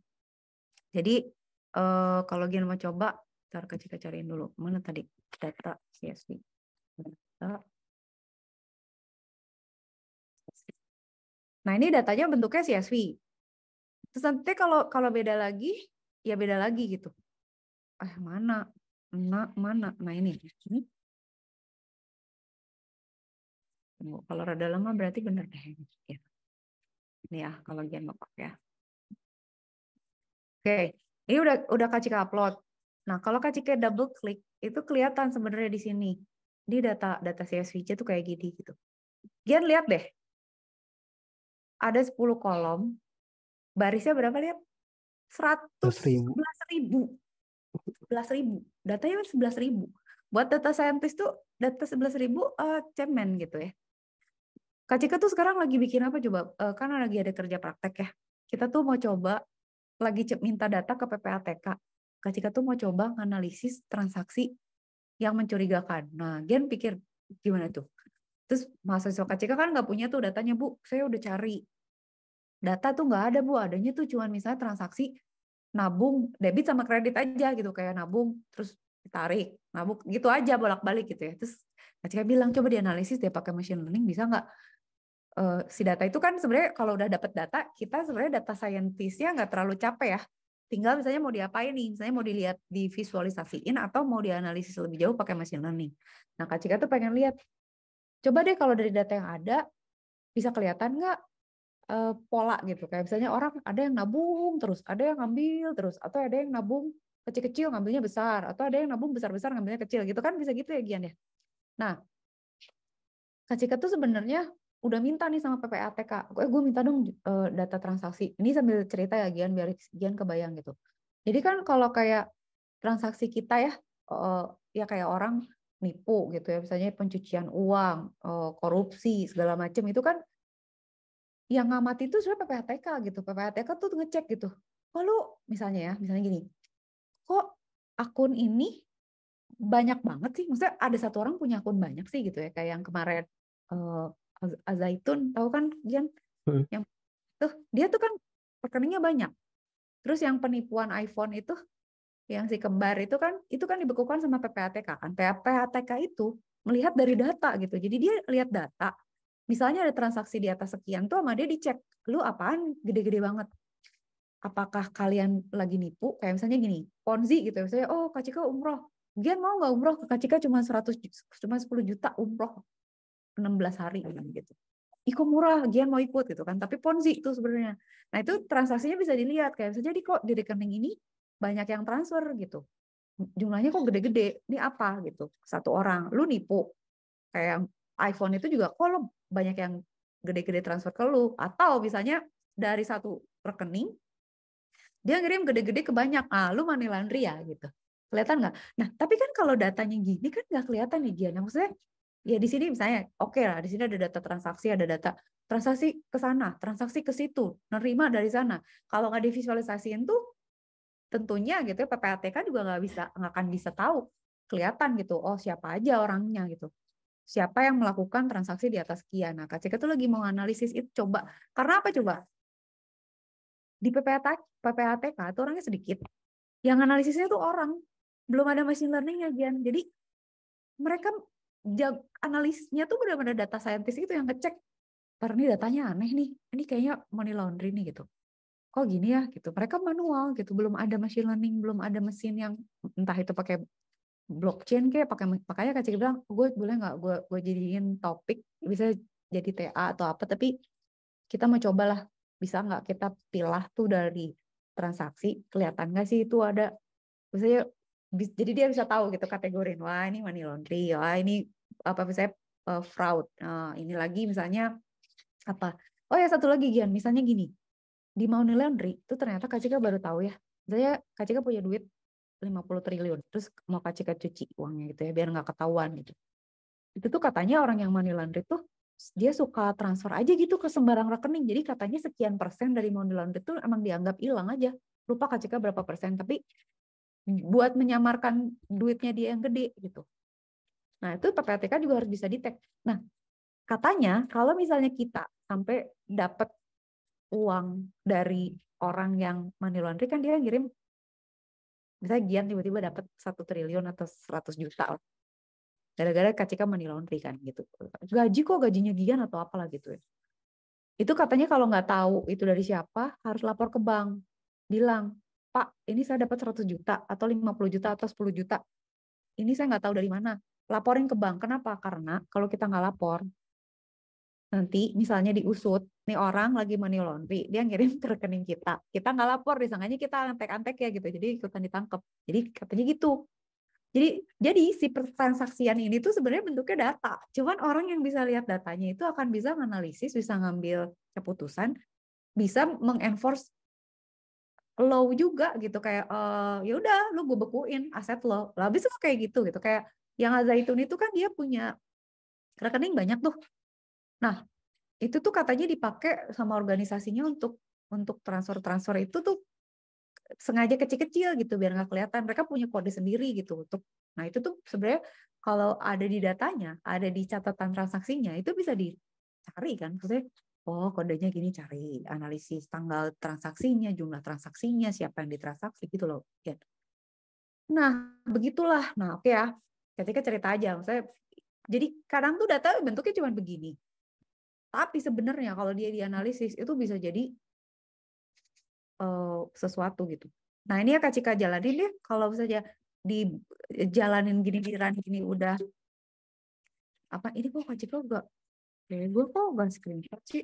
Jadi uh, kalau Gian mau coba, ntar kita cariin dulu mana tadi data CSV. Data Nah ini datanya bentuknya CSV. Terus nanti kalau kalau beda lagi, ya beda lagi gitu. Eh mana? na, mana? Nah, ini. ini. Tunggu, kalau rada lama berarti benar deh. Ya. Ini ya, kalau Gian bapak ya. Oke, ini udah udah kacik upload. Nah, kalau Kak Cika double klik, itu kelihatan sebenarnya di sini. Di data data CSVC tuh kayak gini gitu. Gian lihat deh. Ada 10 kolom. Barisnya berapa lihat? 111 ribu. 11 ribu datanya 11 kan ribu. Buat data scientist tuh data sebelas ribu uh, cemen gitu ya. Kak Cika tuh sekarang lagi bikin apa coba? Uh, eh, karena lagi ada kerja praktek ya. Kita tuh mau coba lagi minta data ke PPATK. Kak Cika tuh mau coba analisis transaksi yang mencurigakan. Nah, Gen pikir gimana tuh? Terus mahasiswa Kak Cika kan nggak punya tuh datanya, Bu. Saya udah cari. Data tuh nggak ada, Bu. Adanya tuh cuman misalnya transaksi nabung debit sama kredit aja gitu kayak nabung terus tarik mabuk gitu aja bolak-balik gitu ya terus Kak bilang coba dianalisis dia pakai machine learning bisa nggak uh, si data itu kan sebenarnya kalau udah dapat data kita sebenarnya data saintisnya nggak terlalu capek ya tinggal misalnya mau diapain nih misalnya mau dilihat divisualisasiin atau mau dianalisis lebih jauh pakai machine learning nah Kak Cika tuh pengen lihat coba deh kalau dari data yang ada bisa kelihatan nggak uh, pola gitu kayak misalnya orang ada yang nabung terus ada yang ngambil terus atau ada yang nabung kecil-kecil ngambilnya besar atau ada yang nabung besar-besar ngambilnya kecil gitu kan bisa gitu ya Gian ya. Nah, Kacika tuh sebenarnya udah minta nih sama PPATK, eh, gue minta dong eh, data transaksi. Ini sambil cerita ya Gian biar Gian kebayang gitu. Jadi kan kalau kayak transaksi kita ya, eh, ya kayak orang nipu gitu ya, misalnya pencucian uang, eh, korupsi segala macam itu kan yang ngamati itu sudah PPATK gitu. PPATK tuh ngecek gitu. Kalau misalnya ya, misalnya gini, kok akun ini banyak banget sih maksudnya ada satu orang punya akun banyak sih gitu ya kayak yang kemarin uh, Azaitun tahu kan Jan hmm. yang tuh dia tuh kan rekeningnya banyak terus yang penipuan iPhone itu yang si kembar itu kan itu kan dibekukan sama PPATK kan PPATK itu melihat dari data gitu jadi dia lihat data misalnya ada transaksi di atas sekian tuh sama dia dicek lu apaan gede-gede banget apakah kalian lagi nipu kayak misalnya gini ponzi gitu ya, misalnya oh kak Cika umroh Gian mau nggak umroh kak Cika cuma 100 cuma 10 juta umroh 16 hari gitu Iko murah, Gian mau ikut gitu kan, tapi ponzi itu sebenarnya. Nah itu transaksinya bisa dilihat kayak bisa jadi kok di rekening ini banyak yang transfer gitu, jumlahnya kok gede-gede, ini apa gitu, satu orang, lu nipu, kayak iPhone itu juga kalau banyak yang gede-gede transfer ke lu, atau misalnya dari satu rekening dia ngirim gede-gede ke banyak, ah lu mana laundry ya gitu. Kelihatan nggak? Nah, tapi kan kalau datanya gini kan nggak kelihatan nih dia. Yang maksudnya ya di sini misalnya oke okay lah di sini ada data transaksi ada data transaksi ke sana transaksi ke situ nerima dari sana kalau nggak divisualisasiin tuh tentunya gitu ya PPATK juga nggak bisa nggak akan bisa tahu kelihatan gitu oh siapa aja orangnya gitu siapa yang melakukan transaksi di atas sekian nah Kak itu lagi mau analisis itu coba karena apa coba di PPATK, PPATK itu orangnya sedikit. Yang analisisnya itu orang, belum ada machine learning ya Gian. Jadi mereka jag, analisnya tuh benar-benar data scientist itu yang ngecek. Karena ini datanya aneh nih, ini kayaknya money laundry nih gitu. kok gini ya gitu. Mereka manual gitu, belum ada machine learning, belum ada mesin yang entah itu pakai blockchain kayak pakai makanya kan bilang gue boleh nggak gue gue jadiin topik bisa jadi TA atau apa tapi kita mau cobalah bisa nggak kita pilah tuh dari transaksi kelihatan nggak sih itu ada misalnya jadi dia bisa tahu gitu kategorin wah ini money laundry wah ini apa misalnya uh, fraud uh, ini lagi misalnya apa oh ya satu lagi Gian misalnya gini di money laundry itu ternyata Kak baru tahu ya saya Kak punya duit 50 triliun terus mau Kak cuci uangnya gitu ya biar nggak ketahuan gitu itu tuh katanya orang yang money laundry tuh dia suka transfer aja gitu ke sembarang rekening. Jadi katanya sekian persen dari money modal itu emang dianggap hilang aja. Lupa KCK berapa persen, tapi buat menyamarkan duitnya dia yang gede gitu. Nah, itu PPATK juga harus bisa detect. Nah, katanya kalau misalnya kita sampai dapat uang dari orang yang money laundry kan dia yang ngirim misalnya Gian tiba-tiba dapat satu triliun atau 100 juta lah gara-gara KCK money laundry kan gitu gaji kok gajinya Gian atau apalah gitu ya itu katanya kalau nggak tahu itu dari siapa harus lapor ke bank bilang Pak ini saya dapat 100 juta atau 50 juta atau 10 juta ini saya nggak tahu dari mana laporin ke bank kenapa karena kalau kita nggak lapor nanti misalnya diusut nih orang lagi money laundry dia ngirim ke rekening kita kita nggak lapor disangkanya kita antek-antek ya gitu jadi ikutan ditangkap jadi katanya gitu jadi jadi si transaksian ini tuh sebenarnya bentuknya data. Cuman orang yang bisa lihat datanya itu akan bisa menganalisis, bisa ngambil keputusan, bisa mengenforce low juga gitu kayak e, ya udah lu gue bekuin aset lo. Lah bisa kayak gitu gitu kayak yang Azaitun itu kan dia punya rekening banyak tuh. Nah, itu tuh katanya dipakai sama organisasinya untuk untuk transfer-transfer itu tuh sengaja kecil-kecil gitu biar nggak kelihatan mereka punya kode sendiri gitu untuk nah itu tuh sebenarnya kalau ada di datanya ada di catatan transaksinya itu bisa dicari kan maksudnya oh kodenya gini cari analisis tanggal transaksinya jumlah transaksinya siapa yang ditransaksi gitu loh ya. nah begitulah nah oke okay ya ketika cerita aja maksudnya jadi kadang tuh data bentuknya cuma begini tapi sebenarnya kalau dia dianalisis itu bisa jadi uh, sesuatu gitu. Nah ini ya Kak Cika jalanin deh kalau misalnya dijalanin eh, gini giran gini udah apa ini kok Kak Cika gak eh, gue kok gak screenshot sih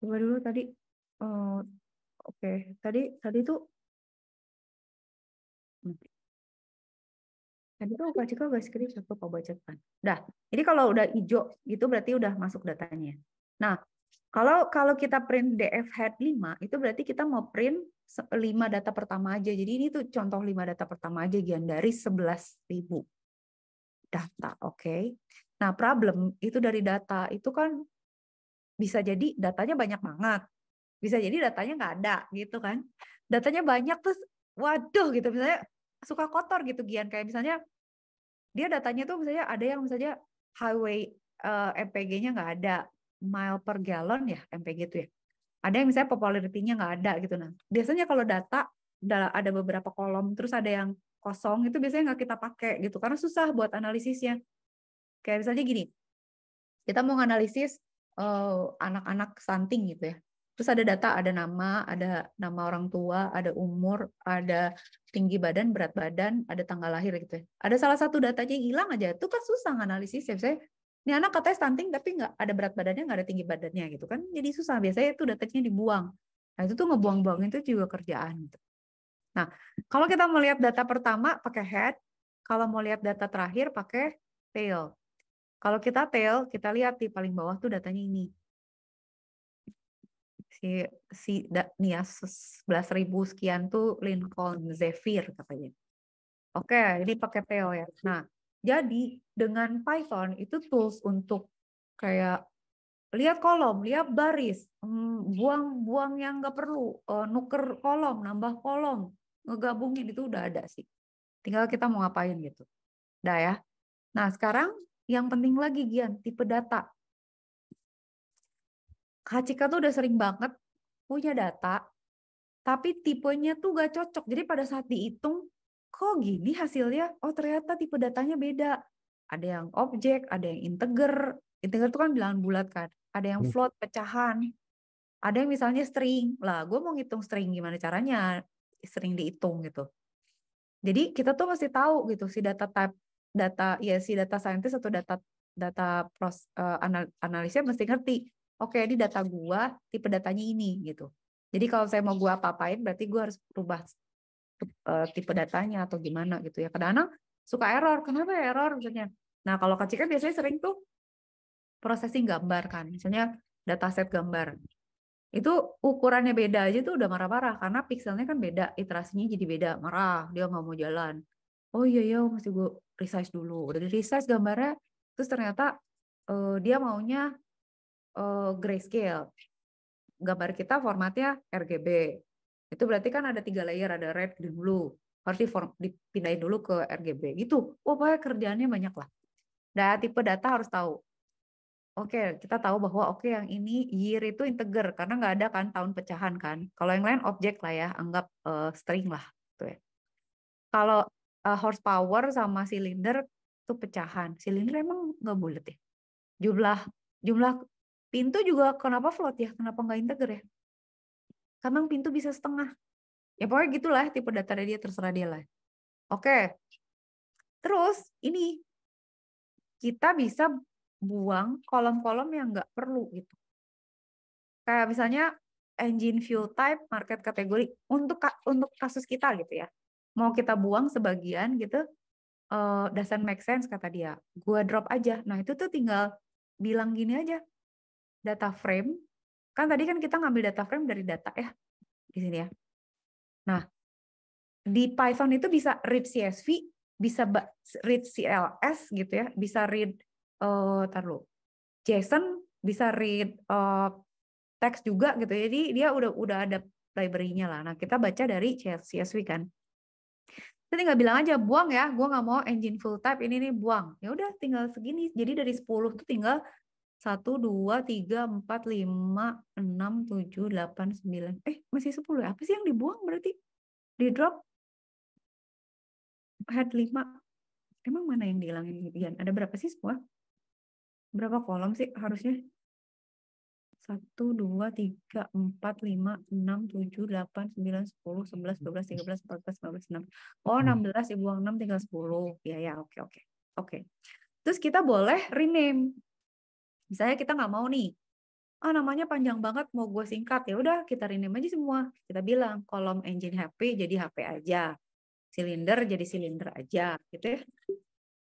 coba dulu tadi uh, oke okay. tadi tadi tuh hmm. tadi tuh Kak Cika gak screenshot kok baca kan dah ini kalau udah hijau gitu berarti udah masuk datanya nah kalau kalau kita print DF head 5, itu berarti kita mau print 5 data pertama aja. Jadi ini tuh contoh 5 data pertama aja Gian dari 11.000 data, oke. Okay? Nah, problem itu dari data itu kan bisa jadi datanya banyak banget. Bisa jadi datanya nggak ada gitu kan. Datanya banyak terus waduh gitu misalnya suka kotor gitu Gian kayak misalnya dia datanya tuh misalnya ada yang misalnya highway uh, eh, MPG-nya e nggak ada, mile per gallon ya MPG itu ya. Ada yang misalnya popularity-nya nggak ada gitu nah. Biasanya kalau data ada beberapa kolom terus ada yang kosong itu biasanya nggak kita pakai gitu karena susah buat analisisnya. Kayak misalnya gini, kita mau analisis anak eh, anak-anak stunting gitu ya. Terus ada data, ada nama, ada nama orang tua, ada umur, ada tinggi badan, berat badan, ada tanggal lahir gitu ya. Ada salah satu datanya yang hilang aja, itu kan susah analisis ya. Misalnya ini anak katanya stunting tapi nggak ada berat badannya nggak ada tinggi badannya gitu kan jadi susah biasanya itu datanya dibuang nah itu tuh ngebuang-buang itu juga kerjaan gitu nah kalau kita melihat data pertama pakai head kalau mau lihat data terakhir pakai tail kalau kita tail kita lihat di paling bawah tuh datanya ini si si da, nih ya 11.000 sekian tuh Lincoln Zephyr katanya oke ini pakai tail ya nah jadi dengan Python itu tools untuk kayak lihat kolom, lihat baris, hmm, buang-buang yang nggak perlu, eh, nuker kolom, nambah kolom, ngegabungin itu udah ada sih. Tinggal kita mau ngapain gitu. Udah ya. Nah sekarang yang penting lagi Gian, tipe data. Hacika tuh udah sering banget punya data, tapi tipenya tuh gak cocok. Jadi pada saat dihitung, kok gini hasilnya? Oh ternyata tipe datanya beda. Ada yang objek, ada yang integer. Integer itu kan bilangan bulat kan. Ada yang hmm. float, pecahan. Ada yang misalnya string. Lah, gue mau ngitung string gimana caranya? String dihitung gitu. Jadi kita tuh masih tahu gitu si data type data ya si data scientist atau data data pros, uh, anal, analisnya mesti ngerti. Oke, okay, ini data gua, tipe datanya ini gitu. Jadi kalau saya mau gua apa-apain berarti gua harus rubah Eh, tipe datanya atau gimana gitu ya. Kadang-kadang suka error. Kenapa ya error misalnya? Nah, kalau kacikan biasanya sering tuh processing gambar kan. Misalnya dataset gambar. Itu ukurannya beda aja tuh udah marah-marah karena pikselnya kan beda, iterasinya jadi beda, marah, dia nggak mau jalan. Oh iya iya oh, masih gue resize dulu. Udah di resize gambarnya terus ternyata uh, dia maunya uh, grayscale. Gambar kita formatnya RGB. Itu berarti kan ada tiga layer, ada red blue harus dipindahin dulu ke RGB gitu. Oh, banyak kerjaannya banyak lah. Nah, tipe data harus tahu. Oke, okay, kita tahu bahwa oke okay, yang ini year itu integer karena nggak ada kan tahun pecahan kan. Kalau yang lain objek lah ya, anggap uh, string lah gitu ya. Kalau uh, horsepower sama silinder itu pecahan. Silinder emang nggak bulat ya. Jumlah jumlah pintu juga kenapa float ya? Kenapa nggak integer ya? kadang pintu bisa setengah. Ya pokoknya gitulah tipe data dia terserah dia lah. Oke. Terus ini kita bisa buang kolom-kolom yang nggak perlu gitu. Kayak misalnya engine fuel type, market kategori untuk untuk kasus kita gitu ya. Mau kita buang sebagian gitu, uh, doesn't make sense kata dia. Gua drop aja. Nah itu tuh tinggal bilang gini aja, data frame Kan tadi kan kita ngambil data frame dari data ya di sini ya. Nah, di Python itu bisa read CSV, bisa read CLS gitu ya, bisa read uh, eh, taruh JSON, bisa read uh, eh, teks juga gitu. Ya. Jadi dia udah udah ada library-nya lah. Nah, kita baca dari CSV kan. Kita tinggal bilang aja buang ya, gue nggak mau engine full type ini nih buang. Ya udah tinggal segini. Jadi dari 10 tuh tinggal 1, 2, 3, 4, 5, 6, 7, 8, 9. Eh, masih 10 ya? Apa sih yang dibuang berarti? Di drop? Head 5. Emang mana yang dihilangin Gian? Ada berapa sih semua? Berapa kolom sih harusnya? 1, 2, 3, 4, 5, 6, 7, 8, 9, 10, 11, 12, 13, 14, 15, 16. Oh, 16 hmm. dibuang 6 tinggal 10. Ya, ya, oke, okay, oke. Okay. Oke. Okay. Terus kita boleh rename Misalnya kita nggak mau nih, ah namanya panjang banget mau gue singkat ya udah kita rename aja semua. Kita bilang kolom engine HP jadi HP aja, silinder jadi silinder aja, gitu ya.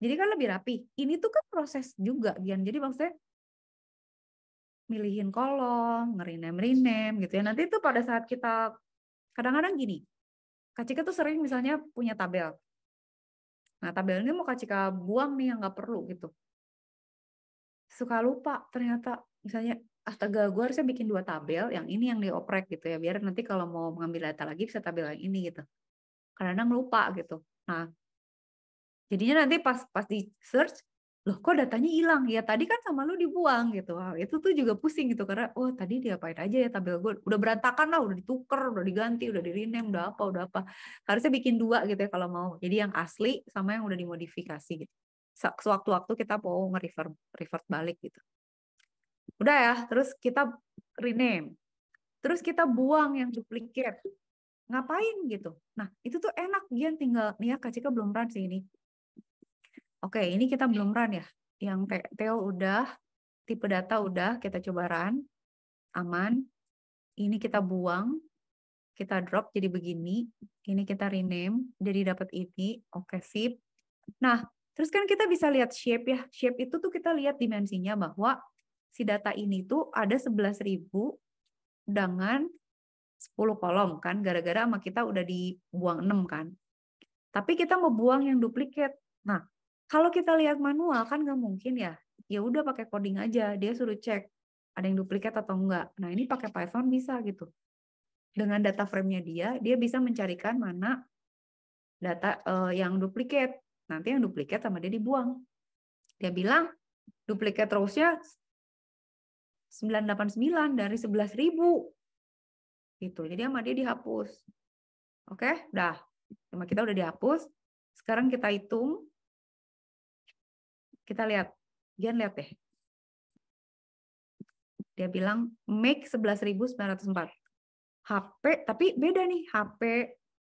Jadi kan lebih rapi. Ini tuh kan proses juga, Gian. Jadi maksudnya milihin kolom, ngerinem rename gitu ya. Nanti itu pada saat kita kadang-kadang gini, Kacika tuh sering misalnya punya tabel. Nah tabel ini mau Kacika buang nih yang nggak perlu gitu suka lupa ternyata misalnya astaga gue harusnya bikin dua tabel yang ini yang dioprek gitu ya biar nanti kalau mau mengambil data lagi bisa tabel yang ini gitu karena lupa gitu nah jadinya nanti pas pas di search loh kok datanya hilang ya tadi kan sama lu dibuang gitu wow, itu tuh juga pusing gitu karena oh tadi diapain aja ya tabel gue udah berantakan lah udah dituker udah diganti udah dirinem udah apa udah apa harusnya bikin dua gitu ya kalau mau jadi yang asli sama yang udah dimodifikasi gitu sewaktu-waktu kita mau nge-revert -refer, balik gitu. Udah ya, terus kita rename. Terus kita buang yang duplikat. Ngapain gitu. Nah, itu tuh enak Gian tinggal nih ya Kak Cika belum run sih ini. Oke, ini kita belum run ya. Yang Theo udah, tipe data udah, kita coba run. Aman. Ini kita buang, kita drop jadi begini, ini kita rename jadi dapat ini, oke sip. Nah, Terus kan kita bisa lihat shape ya. Shape itu tuh kita lihat dimensinya bahwa si data ini tuh ada 11.000 dengan 10 kolom kan. Gara-gara sama kita udah dibuang 6 kan. Tapi kita mau buang yang duplikat. Nah, kalau kita lihat manual kan nggak mungkin ya. Ya udah pakai coding aja. Dia suruh cek ada yang duplikat atau enggak. Nah, ini pakai Python bisa gitu. Dengan data frame-nya dia, dia bisa mencarikan mana data uh, yang duplikat nanti yang duplikat sama dia dibuang. Dia bilang duplikat rose-nya 989 dari 11.000. Gitu. Jadi sama dia dihapus. Oke, udah. Cuma kita udah dihapus. Sekarang kita hitung. Kita lihat. Gian lihat deh. Dia bilang make 11.904. HP, tapi beda nih. HP,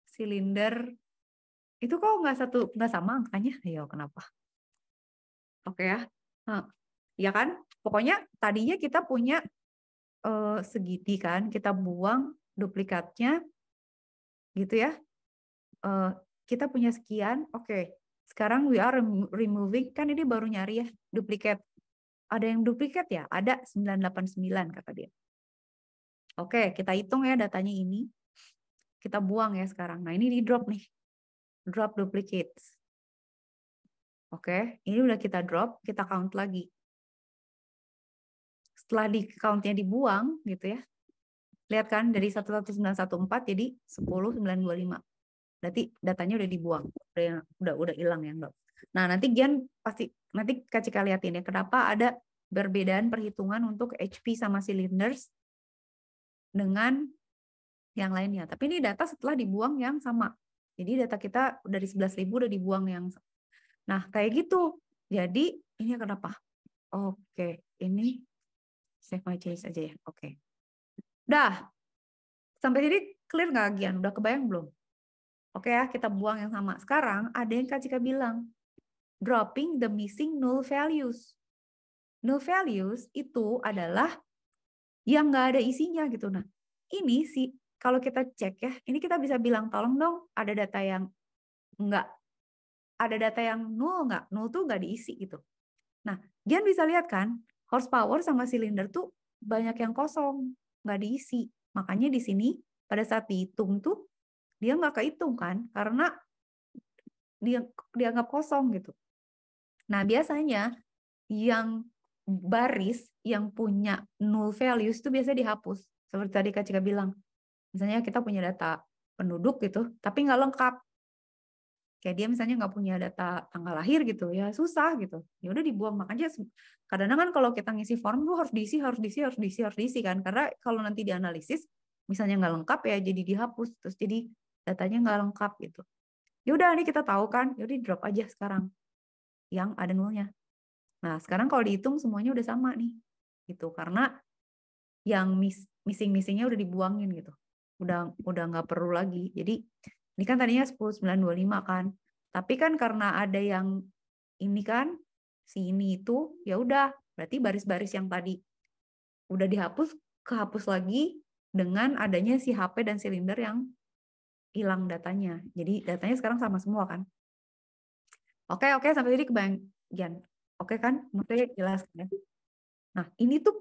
silinder, itu kok nggak satu nggak sama angkanya ayo ya, kenapa oke ya nah, ya kan pokoknya tadinya kita punya eh, segiti kan kita buang duplikatnya gitu ya eh, kita punya sekian oke sekarang we are removing kan ini baru nyari ya duplikat ada yang duplikat ya ada 989 kata dia oke kita hitung ya datanya ini kita buang ya sekarang nah ini di drop nih drop duplicates. Oke, okay. ini udah kita drop, kita count lagi. Setelah di countnya dibuang, gitu ya. Lihat kan, dari 11914 jadi 10925. Berarti datanya udah dibuang, udah udah, udah hilang ya, Mbak. Nah, nanti Gian pasti, nanti kasih kalian liatin ya, kenapa ada perbedaan perhitungan untuk HP sama cylinders dengan yang lainnya. Tapi ini data setelah dibuang yang sama. Jadi data kita dari 11.000 udah dibuang yang Nah, kayak gitu. Jadi ini kenapa? Oke, ini save my change aja ya. Oke. Dah. Sampai jadi clear nggak Gian? Udah kebayang belum? Oke ya, kita buang yang sama. Sekarang ada yang Kak Cika bilang, dropping the missing null values. Null values itu adalah yang nggak ada isinya gitu. Nah, ini si kalau kita cek ya, ini kita bisa bilang tolong dong ada data yang enggak, ada data yang nol nggak, nol tuh nggak diisi gitu. Nah, Gian bisa lihat kan, horsepower sama silinder tuh banyak yang kosong, nggak diisi. Makanya di sini pada saat dihitung tuh dia nggak kehitung kan, karena dia dianggap kosong gitu. Nah, biasanya yang baris yang punya null values itu biasanya dihapus. Seperti tadi Kak Cika bilang, Misalnya kita punya data penduduk gitu, tapi nggak lengkap. Kayak dia misalnya nggak punya data tanggal lahir gitu, ya susah gitu. Ya udah dibuang. Makanya kadang-kadang kan kalau kita ngisi form tuh harus diisi, harus diisi, harus diisi, harus diisi kan. Karena kalau nanti dianalisis, misalnya nggak lengkap ya jadi dihapus. Terus jadi datanya nggak lengkap gitu. Ya udah ini kita tahu kan, yaudah drop aja sekarang yang ada nolnya. Nah sekarang kalau dihitung semuanya udah sama nih gitu karena yang missing missingnya udah dibuangin gitu udah udah nggak perlu lagi. Jadi ini kan tadinya 10925 kan. Tapi kan karena ada yang ini kan si ini itu ya udah berarti baris-baris yang tadi udah dihapus kehapus lagi dengan adanya si HP dan silinder yang hilang datanya. Jadi datanya sekarang sama semua kan. Oke, oke sampai sini kebagian. Oke kan? Maksudnya jelas kan? Nah, ini tuh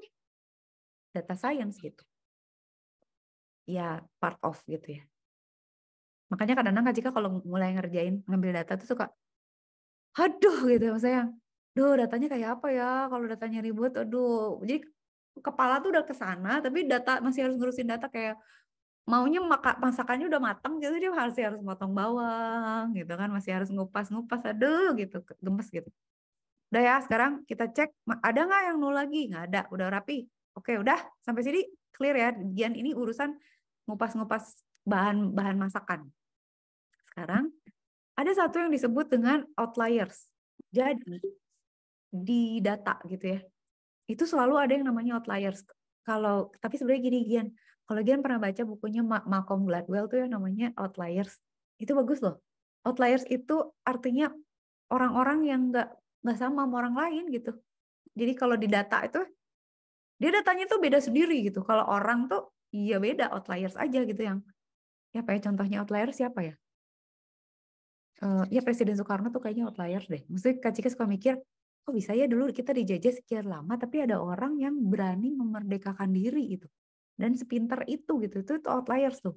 data science gitu ya part of gitu ya. Makanya kadang-kadang Kak Cika kalau mulai ngerjain ngambil data tuh suka aduh gitu ya aduh Duh, datanya kayak apa ya? Kalau datanya ribut, aduh. Jadi kepala tuh udah kesana tapi data masih harus ngurusin data kayak maunya maka, masakannya udah matang jadi gitu, dia masih harus motong bawang gitu kan masih harus ngupas-ngupas aduh gitu gemes gitu. Udah ya, sekarang kita cek ada nggak yang nol lagi? Nggak ada, udah rapi. Oke, udah sampai sini clear ya. bagian ini urusan ngupas-ngupas bahan-bahan masakan. Sekarang ada satu yang disebut dengan outliers. Jadi di data gitu ya. Itu selalu ada yang namanya outliers. Kalau tapi sebenarnya gini Gian, kalau Gian pernah baca bukunya Malcolm Gladwell tuh ya namanya outliers. Itu bagus loh. Outliers itu artinya orang-orang yang nggak nggak sama sama orang lain gitu. Jadi kalau di data itu dia datanya tuh beda sendiri gitu. Kalau orang tuh Iya beda outliers aja gitu yang ya apa ya contohnya outliers siapa ya? Uh, ya Presiden Soekarno tuh kayaknya outliers deh. Maksudnya Kak Cika suka mikir, kok bisa ya dulu kita dijajah sekian lama tapi ada orang yang berani memerdekakan diri itu Dan sepinter itu gitu, itu, itu outliers tuh.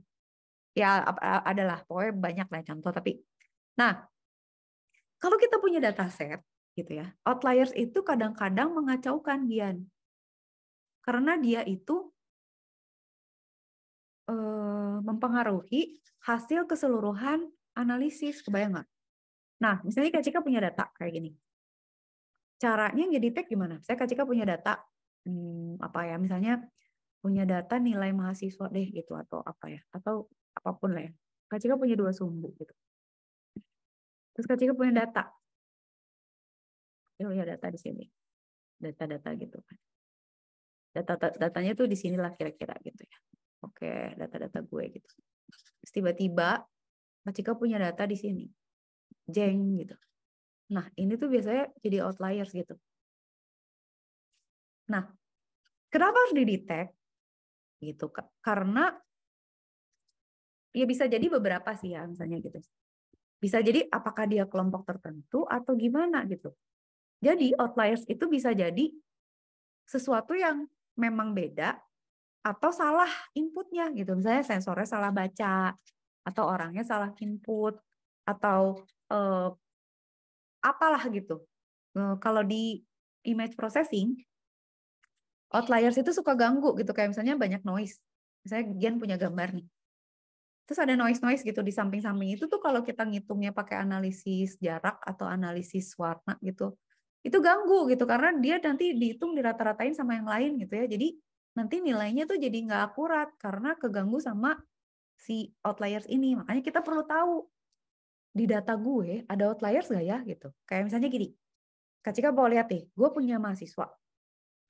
Ya adalah, pokoknya banyak lah contoh tapi. Nah, kalau kita punya data set gitu ya, outliers itu kadang-kadang mengacaukan Gian. Karena dia itu Eh, mempengaruhi hasil keseluruhan analisis, kebayang nggak? Nah, misalnya Kak Cika punya data kayak gini. Caranya jadi tag gimana? Saya Kak Cika punya data, hmm, apa ya, misalnya punya data nilai mahasiswa deh gitu, atau apa ya, atau apapun lah ya. Kak Cika punya dua sumbu gitu. Terus Kak Cika punya data. Ini punya data di sini. Data-data gitu kan. Data, datanya tuh di sinilah kira-kira gitu ya pakai data-data gue gitu. tiba-tiba Mas Cika punya data di sini. Jeng gitu. Nah, ini tuh biasanya jadi outliers gitu. Nah, kenapa harus didetek? Gitu, karena ya bisa jadi beberapa sih ya misalnya gitu. Bisa jadi apakah dia kelompok tertentu atau gimana gitu. Jadi outliers itu bisa jadi sesuatu yang memang beda atau salah inputnya gitu. Misalnya sensornya salah baca atau orangnya salah input atau eh, apalah gitu. Eh, kalau di image processing outliers itu suka ganggu gitu kayak misalnya banyak noise. Misalnya Gian punya gambar nih. Terus ada noise-noise gitu di samping-samping itu tuh kalau kita ngitungnya pakai analisis jarak atau analisis warna gitu. Itu ganggu gitu karena dia nanti dihitung dirata-ratain sama yang lain gitu ya. Jadi nanti nilainya tuh jadi nggak akurat karena keganggu sama si outliers ini. Makanya kita perlu tahu di data gue ada outliers gak ya gitu. Kayak misalnya gini, Kak Cika boleh lihat deh, gue punya mahasiswa.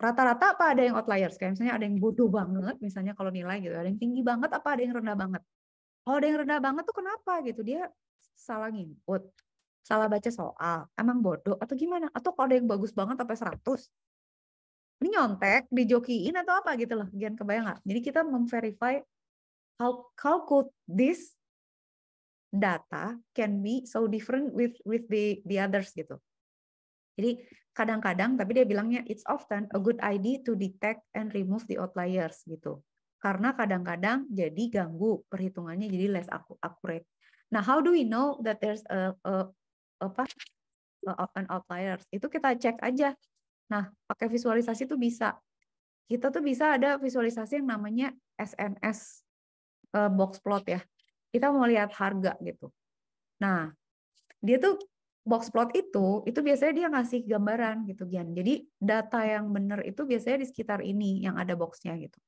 Rata-rata apa ada yang outliers? Kayak misalnya ada yang bodoh banget, misalnya kalau nilai gitu. Ada yang tinggi banget, apa ada yang rendah banget? Kalau ada yang rendah banget tuh kenapa gitu? Dia salah ngikut, salah baca soal, emang bodoh atau gimana? Atau kalau ada yang bagus banget sampai 100, ini nyontek dijokiin atau apa gitu loh Gian kebayang nggak jadi kita memverify how how could this data can be so different with with the the others gitu jadi kadang-kadang tapi dia bilangnya it's often a good idea to detect and remove the outliers gitu karena kadang-kadang jadi ganggu perhitungannya jadi less accurate. Nah, how do we know that there's a, a apa an outliers? Itu kita cek aja Nah, pakai visualisasi tuh bisa. Kita tuh bisa ada visualisasi yang namanya SNS eh, box plot ya. Kita mau lihat harga gitu. Nah, dia tuh box plot itu itu biasanya dia ngasih gambaran gitu Gian. Jadi data yang benar itu biasanya di sekitar ini yang ada boxnya gitu.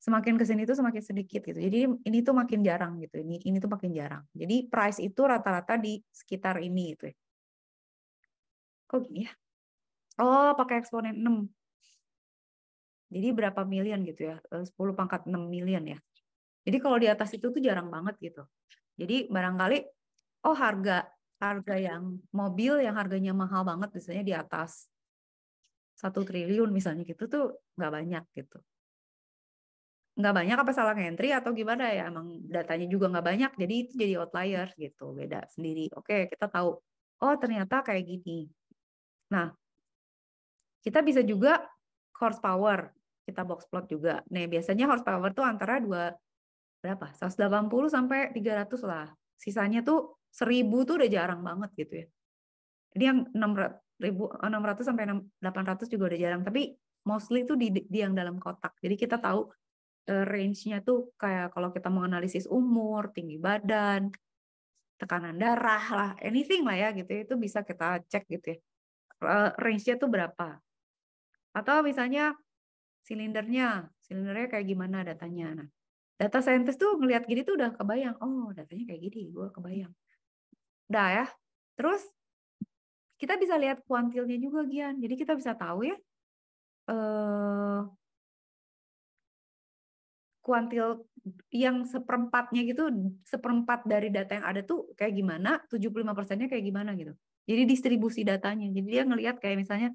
Semakin ke sini tuh semakin sedikit gitu. Jadi ini tuh makin jarang gitu. Ini ini tuh makin jarang. Jadi price itu rata-rata di sekitar ini gitu ya. Kok gini ya? Oh, pakai eksponen 6. Jadi berapa miliar gitu ya? 10 eh, pangkat 6 miliar ya. Jadi kalau di atas itu tuh jarang banget gitu. Jadi barangkali oh harga harga yang mobil yang harganya mahal banget misalnya di atas satu triliun misalnya gitu tuh nggak banyak gitu nggak banyak apa salah entry atau gimana ya emang datanya juga nggak banyak jadi itu jadi outlier gitu beda sendiri oke kita tahu oh ternyata kayak gini nah kita bisa juga horsepower, kita box plot juga. Nah, biasanya horsepower tuh antara dua berapa? 180 sampai 300 lah. Sisanya tuh 1000 tuh udah jarang banget gitu ya. Jadi yang 600 600 eh, sampai 800 juga udah jarang, tapi mostly tuh di, di yang dalam kotak. Jadi kita tahu eh, range-nya tuh kayak kalau kita mau analisis umur, tinggi badan, tekanan darah lah, anything lah ya gitu. Ya. Itu bisa kita cek gitu ya. Eh, range-nya tuh berapa? Atau misalnya silindernya, silindernya kayak gimana datanya. Nah, data scientist tuh ngelihat gini tuh udah kebayang, oh datanya kayak gini, gue kebayang. dah ya. Terus kita bisa lihat kuantilnya juga Gian. Jadi kita bisa tahu ya eh, kuantil yang seperempatnya gitu, seperempat dari data yang ada tuh kayak gimana, 75 persennya kayak gimana gitu. Jadi distribusi datanya. Jadi dia ngelihat kayak misalnya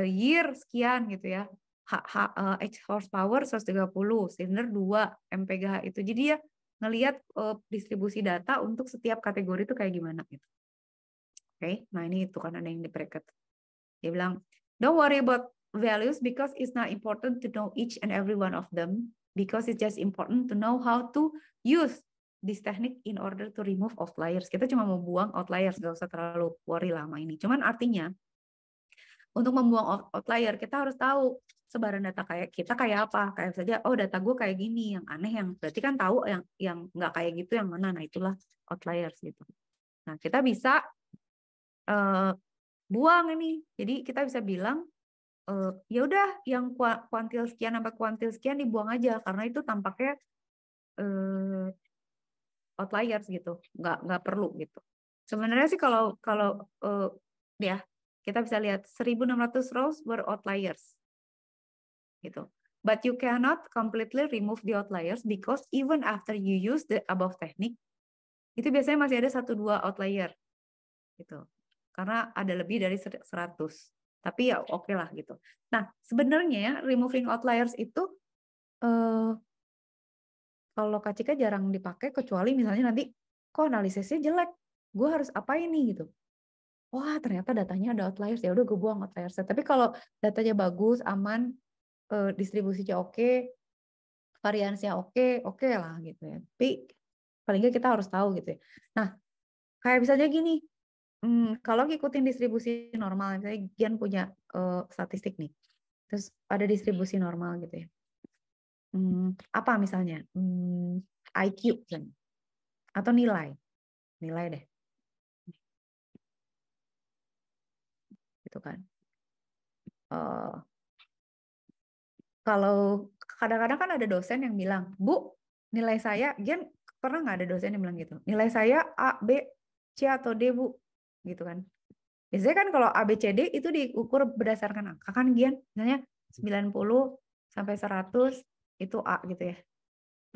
year sekian gitu ya. H, H, e, H horsepower 130, silinder 2 MPGH itu. Jadi ya ngelihat uh, distribusi data untuk setiap kategori itu kayak gimana gitu. Oke, okay? nah ini itu kan ada yang di bracket. Dia bilang, don't worry about values because it's not important to know each and every one of them because it's just important to know how to use this technique in order to remove outliers. Kita cuma mau buang outliers, gak usah terlalu worry lama ini. Cuman artinya untuk membuang outlier kita harus tahu sebaran data kayak kita kayak apa kayak saja oh data gue kayak gini yang aneh yang berarti kan tahu yang yang nggak kayak gitu yang mana nah itulah outliers gitu nah kita bisa uh, buang ini jadi kita bisa bilang uh, ya udah yang kuantil sekian sampai kuantil sekian dibuang aja karena itu tampaknya uh, outliers gitu nggak nggak perlu gitu sebenarnya sih kalau kalau uh, ya kita bisa lihat 1.600 rows were outliers. Gitu. But you cannot completely remove the outliers because even after you use the above technique, itu biasanya masih ada satu dua outlier gitu karena ada lebih dari 100 tapi ya oke okay lah gitu nah sebenarnya removing outliers itu eh, kalau kacika jarang dipakai kecuali misalnya nanti kok analisisnya jelek gue harus apa ini gitu wah ternyata datanya ada outliers ya udah gue buang outliers tapi kalau datanya bagus aman eh, distribusinya oke variansinya oke oke lah gitu ya tapi paling kita harus tahu gitu ya nah kayak misalnya gini hmm, kalau ngikutin distribusi normal misalnya Gian punya uh, statistik nih terus ada distribusi normal gitu ya hmm, apa misalnya hmm, IQ misalnya. atau nilai nilai deh gitu kan uh, kalau kadang-kadang kan ada dosen yang bilang bu nilai saya Gen, pernah nggak ada dosen yang bilang gitu nilai saya A B C atau D bu gitu kan biasanya kan kalau A B C D itu diukur berdasarkan angka kan Gian misalnya 90 sampai 100 itu A gitu ya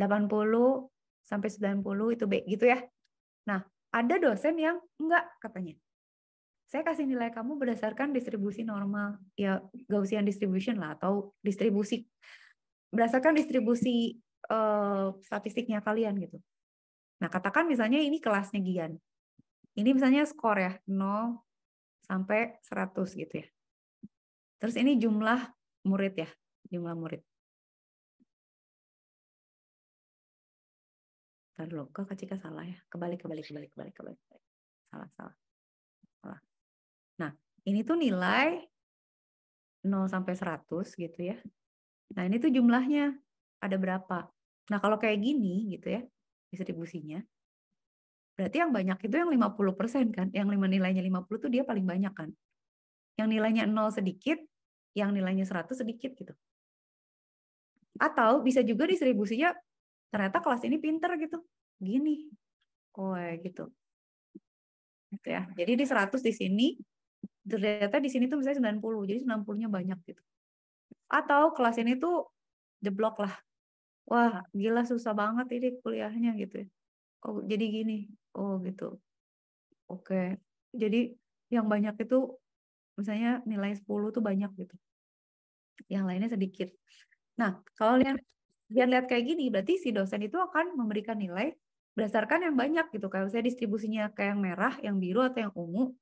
80 sampai 90 itu B gitu ya nah ada dosen yang enggak katanya saya kasih nilai kamu berdasarkan distribusi normal ya Gaussian distribution lah atau distribusi berdasarkan distribusi uh, statistiknya kalian gitu. Nah, katakan misalnya ini kelasnya Gian. Ini misalnya skor ya 0 sampai 100 gitu ya. Terus ini jumlah murid ya, jumlah murid. Terlalu, dulu, kok Kak salah ya? Kebalik, kebalik, kebalik, kebalik, kebalik. Salah, salah. Nah, ini tuh nilai 0 sampai 100 gitu ya. Nah, ini tuh jumlahnya ada berapa. Nah, kalau kayak gini gitu ya, distribusinya. Berarti yang banyak itu yang 50% kan, yang lima nilainya 50 tuh dia paling banyak kan. Yang nilainya 0 sedikit, yang nilainya 100 sedikit gitu. Atau bisa juga distribusinya ternyata kelas ini pinter gitu. Gini. Oh, gitu. Gitu ya. Jadi di 100 di sini ternyata di sini tuh misalnya 90 jadi 90-nya banyak gitu atau kelas ini tuh jeblok lah wah gila susah banget ini kuliahnya gitu ya. oh jadi gini oh gitu oke jadi yang banyak itu misalnya nilai 10 tuh banyak gitu yang lainnya sedikit nah kalau lihat biar lihat kayak gini berarti si dosen itu akan memberikan nilai berdasarkan yang banyak gitu kayak misalnya distribusinya kayak yang merah yang biru atau yang ungu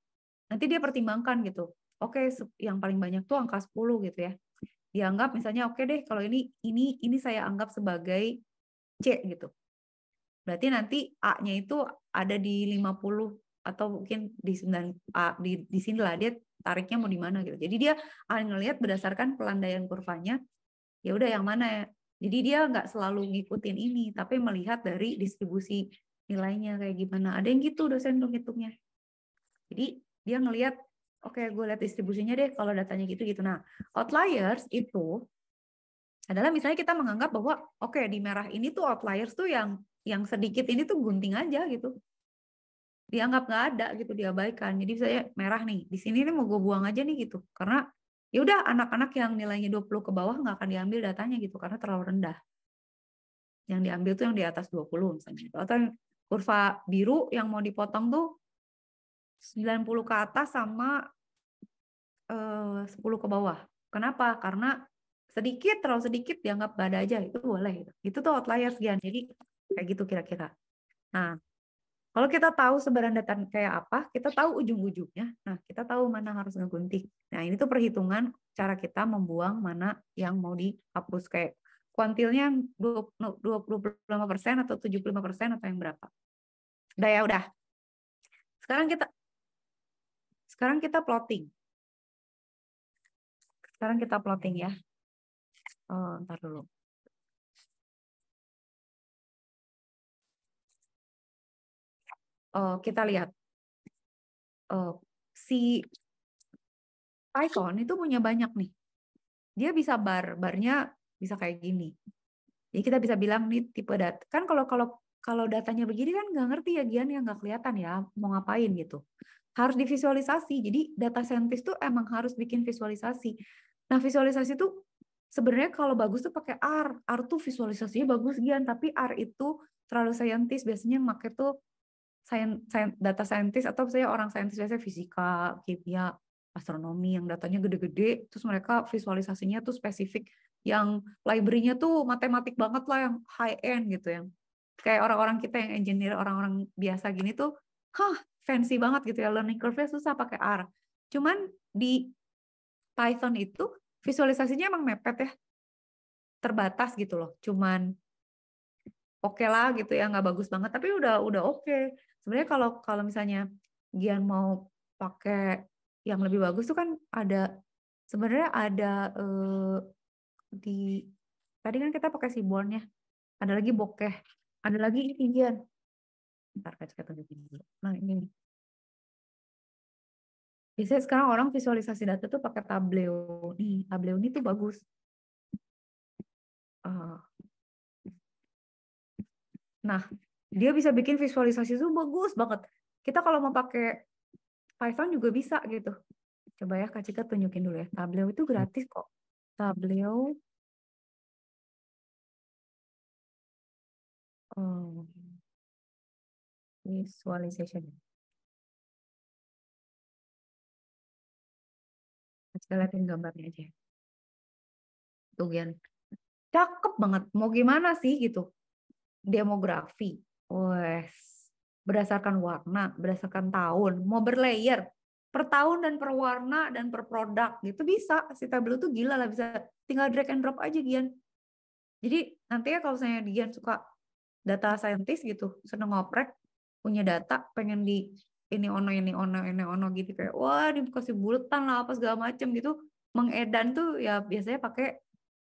nanti dia pertimbangkan gitu oke okay, yang paling banyak tuh angka 10 gitu ya dianggap misalnya oke okay deh kalau ini ini ini saya anggap sebagai C gitu berarti nanti A-nya itu ada di 50 atau mungkin di 9 A di di sini lah dia tariknya mau di mana gitu. Jadi dia akan ngelihat berdasarkan pelandaian kurvanya, ya udah yang mana ya. Jadi dia nggak selalu ngikutin ini, tapi melihat dari distribusi nilainya kayak gimana. Ada yang gitu dosen hitung-hitungnya. Jadi dia ngelihat oke okay, gue lihat distribusinya deh kalau datanya gitu gitu nah outliers itu adalah misalnya kita menganggap bahwa oke okay, di merah ini tuh outliers tuh yang yang sedikit ini tuh gunting aja gitu dianggap nggak ada gitu diabaikan jadi misalnya merah nih di sini ini mau gue buang aja nih gitu karena ya udah anak-anak yang nilainya 20 ke bawah nggak akan diambil datanya gitu karena terlalu rendah yang diambil tuh yang di atas 20 misalnya gitu. atau kurva biru yang mau dipotong tuh 90 ke atas sama eh, 10 ke bawah. Kenapa? Karena sedikit terlalu sedikit dianggap gak ada aja itu boleh. Gitu. Itu tuh outliers Gian. Jadi kayak gitu kira-kira. Nah, kalau kita tahu sebaran data kayak apa, kita tahu ujung-ujungnya. Nah, kita tahu mana harus ngegunting. Nah, ini tuh perhitungan cara kita membuang mana yang mau dihapus kayak kuantilnya 25% atau 75% atau yang berapa. Udah ya, udah. Sekarang kita sekarang kita plotting. Sekarang kita plotting ya. Oh, ntar dulu. Oh, kita lihat. Oh, si Python itu punya banyak nih. Dia bisa bar, barnya bisa kayak gini. Jadi kita bisa bilang nih tipe dat, Kan kalau kalau kalau datanya begini kan nggak ngerti ya Gian yang nggak kelihatan ya mau ngapain gitu harus divisualisasi. Jadi data scientist itu emang harus bikin visualisasi. Nah, visualisasi itu sebenarnya kalau bagus tuh pakai R. R tuh visualisasinya bagus gian, tapi R itu terlalu saintis. Biasanya pakai tuh data scientist atau saya orang saintis biasanya fisika, kimia, astronomi yang datanya gede-gede, terus mereka visualisasinya tuh spesifik yang library-nya tuh matematik banget lah yang high end gitu yang kayak orang-orang kita yang engineer orang-orang biasa gini tuh hah fancy banget gitu ya learning curve-nya susah pakai R. Cuman di Python itu visualisasinya emang mepet ya. Terbatas gitu loh. Cuman oke okay lah gitu ya nggak bagus banget tapi udah udah oke. Okay. Sebenarnya kalau kalau misalnya Gian mau pakai yang lebih bagus tuh kan ada sebenarnya ada eh, di tadi kan kita pakai si ya. Ada lagi bokeh, ada lagi ini Gian Bentar, kata tunjukin dulu. Nah, ini nih. Biasanya sekarang orang visualisasi data tuh pakai Tableau. Nih, Tableau ini tuh bagus. Ah. Nah, dia bisa bikin visualisasi itu bagus banget. Kita kalau mau pakai Python juga bisa gitu. Coba ya Kak Cika tunjukin dulu ya. Tableau itu gratis kok. Tableau. Oh visualization. Kita lihatin gambarnya aja. Tuh, Gian. Cakep banget. Mau gimana sih gitu? Demografi. Wes. Berdasarkan warna, berdasarkan tahun. Mau berlayer. Per tahun dan per warna dan per produk gitu bisa. Si Tableau tuh gila lah bisa. Tinggal drag and drop aja Gian. Jadi nanti ya kalau misalnya Gian suka data scientist gitu, seneng ngoprek, punya data pengen di ini ono ini ono ini ono gitu kayak wah dikasih buletan lah apa segala macem gitu mengedan tuh ya biasanya pakai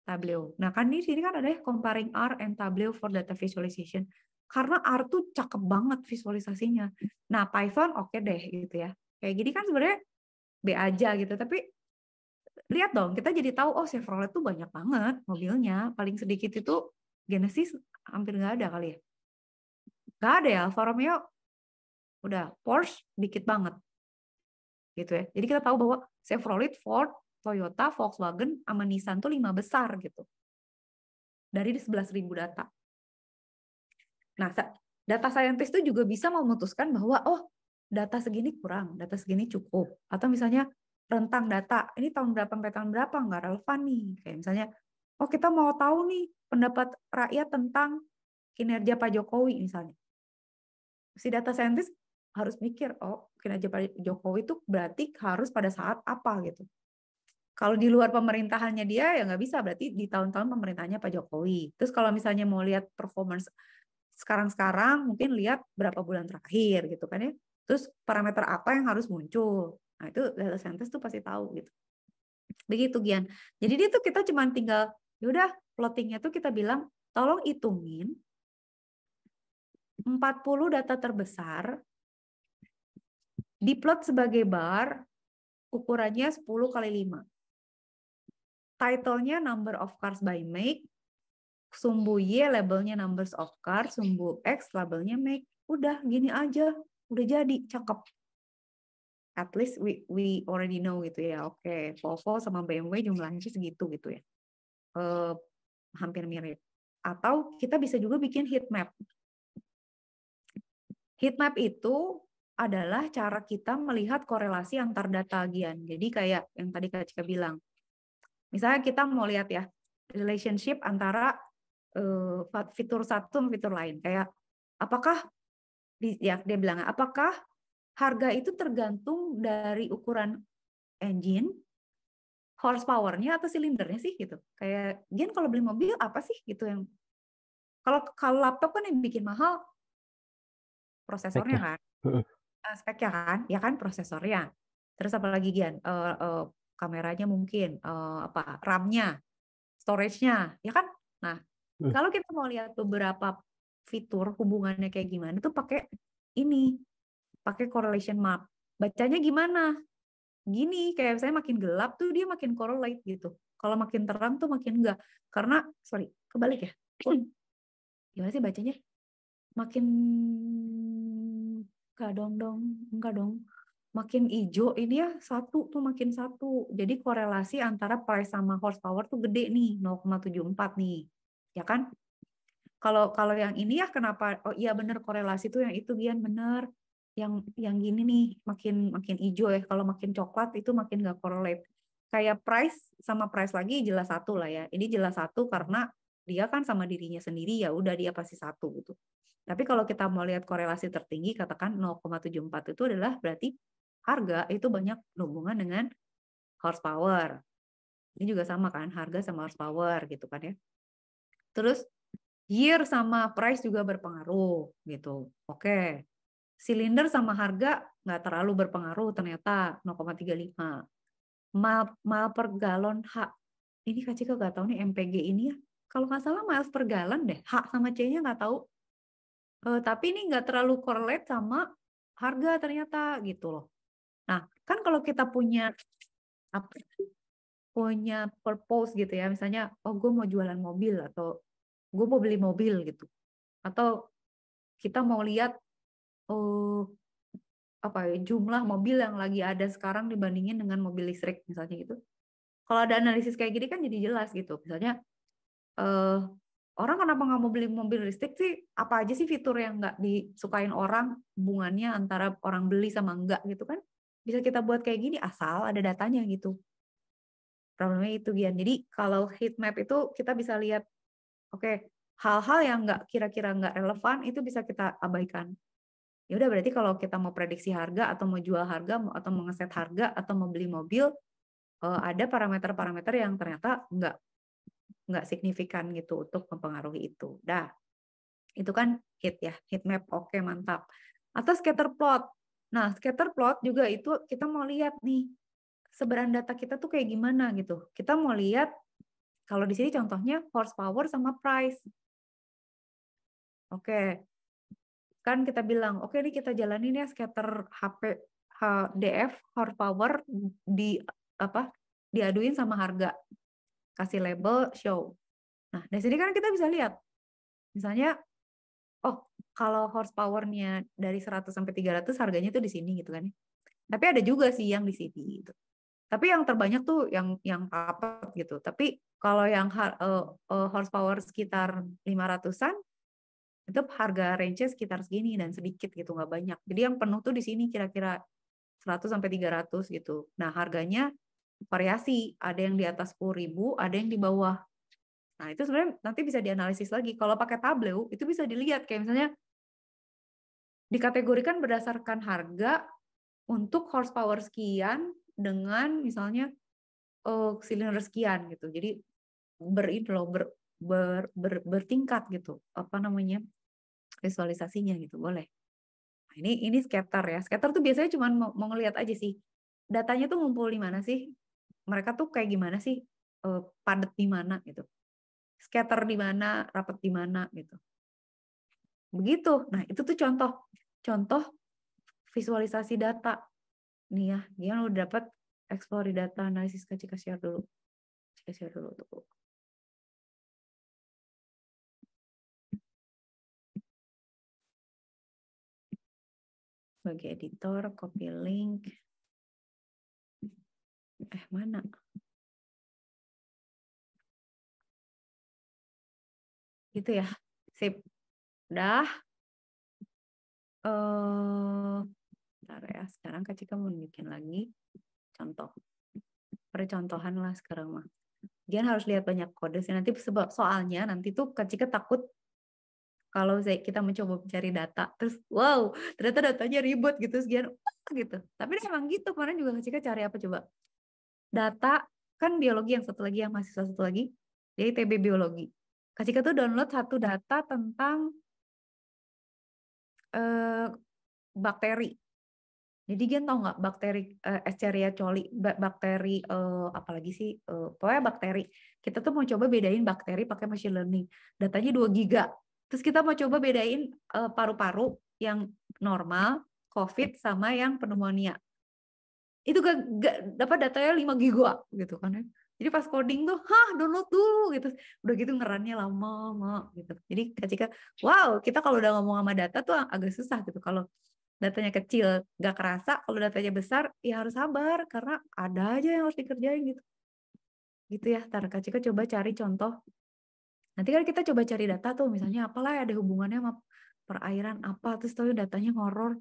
Tableau. Nah kan di sini kan ada ya comparing R and Tableau for data visualization. Karena R tuh cakep banget visualisasinya. Nah Python oke okay deh gitu ya. Kayak gini kan sebenarnya B aja gitu. Tapi lihat dong kita jadi tahu oh Chevrolet tuh banyak banget mobilnya. Paling sedikit itu Genesis hampir nggak ada kali ya. Gak ada ya Alfa Romeo udah Porsche dikit banget gitu ya jadi kita tahu bahwa Chevrolet Ford Toyota Volkswagen sama Nissan tuh lima besar gitu dari 11.000 data nah data scientist itu juga bisa memutuskan bahwa oh data segini kurang data segini cukup atau misalnya rentang data ini tahun berapa sampai tahun berapa nggak relevan nih kayak misalnya oh kita mau tahu nih pendapat rakyat tentang kinerja Pak Jokowi misalnya si data scientist harus mikir, oh kinerja Pak Jokowi itu berarti harus pada saat apa gitu. Kalau di luar pemerintahannya dia ya nggak bisa, berarti di tahun-tahun pemerintahnya Pak Jokowi. Terus kalau misalnya mau lihat performance sekarang-sekarang mungkin lihat berapa bulan terakhir gitu kan ya. Terus parameter apa yang harus muncul. Nah itu data scientist tuh pasti tahu gitu. Begitu Gian. Jadi dia tuh kita cuma tinggal, yaudah plottingnya tuh kita bilang, tolong hitungin 40 data terbesar diplot sebagai bar ukurannya 10 kali 5. Titlenya number of cars by make, sumbu Y labelnya numbers of cars, sumbu X labelnya make. Udah gini aja, udah jadi, cakep. At least we, we already know gitu ya. Oke, okay. Volvo sama BMW jumlahnya sih segitu gitu ya. Uh, hampir mirip. Atau kita bisa juga bikin heat map. Heat map itu adalah cara kita melihat korelasi antar data agian. Jadi kayak yang tadi Kak Cika bilang. Misalnya kita mau lihat ya, relationship antara uh, fitur satu dan fitur lain. Kayak apakah, ya dia bilang, apakah harga itu tergantung dari ukuran engine, horsepower-nya atau silindernya sih gitu. Kayak, Gian kalau beli mobil apa sih gitu yang kalau kalau laptop kan yang bikin mahal prosesornya kan uh, speknya kan ya kan prosesornya terus apalagi Gian uh, uh, kameranya mungkin uh, apa ramnya, nya storage-nya ya kan nah kalau kita mau lihat beberapa fitur hubungannya kayak gimana tuh pakai ini pakai correlation map bacanya gimana gini kayak saya makin gelap tuh dia makin correlate gitu kalau makin terang tuh makin enggak karena sorry kebalik ya gimana sih bacanya makin enggak dong dong enggak dong makin hijau ini ya satu tuh makin satu jadi korelasi antara price sama horsepower tuh gede nih 0,74 nih ya kan kalau kalau yang ini ya kenapa oh iya bener korelasi tuh yang itu Gian bener yang yang gini nih makin makin ijo ya kalau makin coklat itu makin gak correlate kayak price sama price lagi jelas satu lah ya ini jelas satu karena dia kan sama dirinya sendiri ya udah dia pasti satu gitu. Tapi kalau kita mau lihat korelasi tertinggi katakan 0,74 itu adalah berarti harga itu banyak hubungan dengan horsepower. Ini juga sama kan harga sama horsepower gitu kan ya. Terus year sama price juga berpengaruh gitu. Oke. Silinder sama harga nggak terlalu berpengaruh ternyata 0,35. Mal, mal per galon H. Ini Kak Cika nggak tahu nih MPG ini ya kalau nggak salah miles per gallon deh hak sama C-nya nggak tahu uh, tapi ini nggak terlalu correlate sama harga ternyata gitu loh nah kan kalau kita punya apa punya purpose gitu ya misalnya oh gue mau jualan mobil atau gue mau beli mobil gitu atau kita mau lihat oh apa ya, jumlah mobil yang lagi ada sekarang dibandingin dengan mobil listrik misalnya gitu kalau ada analisis kayak gini kan jadi jelas gitu misalnya uh, orang kenapa nggak mau beli mobil listrik sih? Apa aja sih fitur yang nggak disukain orang? Hubungannya antara orang beli sama enggak gitu kan? Bisa kita buat kayak gini asal ada datanya gitu. Problemnya itu Gian. Jadi kalau heat map itu kita bisa lihat, oke, okay, hal-hal yang nggak kira-kira nggak relevan itu bisa kita abaikan. Ya udah berarti kalau kita mau prediksi harga atau mau jual harga atau mengeset harga atau mau beli mobil, eh, ada parameter-parameter yang ternyata nggak nggak signifikan gitu untuk mempengaruhi itu. Dah, itu kan hit ya, hit map, oke okay, mantap. Atau scatter plot. Nah, scatter plot juga itu kita mau lihat nih sebaran data kita tuh kayak gimana gitu. Kita mau lihat kalau di sini contohnya horsepower sama price. Oke, okay. kan kita bilang, oke okay, ini kita jalanin ya scatter HP DF horsepower di apa diaduin sama harga kasih label show. Nah, dari sini kan kita bisa lihat. Misalnya, oh, kalau horsepower-nya dari 100 sampai 300 harganya tuh di sini gitu kan. Ya. Tapi ada juga sih yang di sini gitu. Tapi yang terbanyak tuh yang yang apa gitu. Tapi kalau yang uh, uh, horsepower sekitar 500-an itu harga range sekitar segini dan sedikit gitu nggak banyak. Jadi yang penuh tuh di sini kira-kira 100 sampai 300 gitu. Nah, harganya variasi, ada yang di atas 10.000, ada yang di bawah. Nah, itu sebenarnya nanti bisa dianalisis lagi. Kalau pakai Tableau, itu bisa dilihat kayak misalnya dikategorikan berdasarkan harga untuk horsepower sekian dengan misalnya oh, silinder sekian gitu. Jadi berin loh ber, ber, ber, bertingkat gitu. Apa namanya? visualisasinya gitu. Boleh. Nah, ini ini scatter ya. Scatter tuh biasanya cuma mau, mau ngelihat aja sih datanya tuh ngumpul di mana sih? mereka tuh kayak gimana sih uh, padat di mana gitu scatter di mana rapat di mana gitu begitu nah itu tuh contoh contoh visualisasi data nih ya dia udah dapat explore data analisis kasih kasih share dulu kasih share dulu tuh bagi editor copy link eh mana gitu ya sip udah eh uh, ya sekarang kak Cika mau bikin lagi contoh percontohan lah sekarang mah Dia harus lihat banyak kode sih nanti sebab soalnya nanti tuh kak Cika takut kalau kita mencoba mencari data terus wow ternyata datanya ribet gitu sekian gitu tapi emang gitu kemarin juga Kak Cika cari apa coba data kan biologi yang satu lagi yang mahasiswa satu lagi jadi TB biologi kasih Cika tuh download satu data tentang eh, bakteri jadi Gen tau nggak bakteri eh, Escherichia coli, bakteri eh, apalagi sih, eh, pokoknya bakteri. Kita tuh mau coba bedain bakteri pakai machine learning. Datanya 2 giga. Terus kita mau coba bedain eh, paru-paru eh, paru -paru yang normal, COVID sama yang pneumonia itu gak, gak dapat datanya 5 giga gitu kan ya. Jadi pas coding tuh, hah download dulu gitu. Udah gitu ngerannya lama, lama gitu. Jadi ketika, wow kita kalau udah ngomong sama data tuh agak susah gitu. Kalau datanya kecil gak kerasa, kalau datanya besar ya harus sabar karena ada aja yang harus dikerjain gitu. Gitu ya, ntar Kak Cika coba cari contoh. Nanti kan kita coba cari data tuh, misalnya apalah ya, ada hubungannya sama perairan apa, terus tahu datanya horor,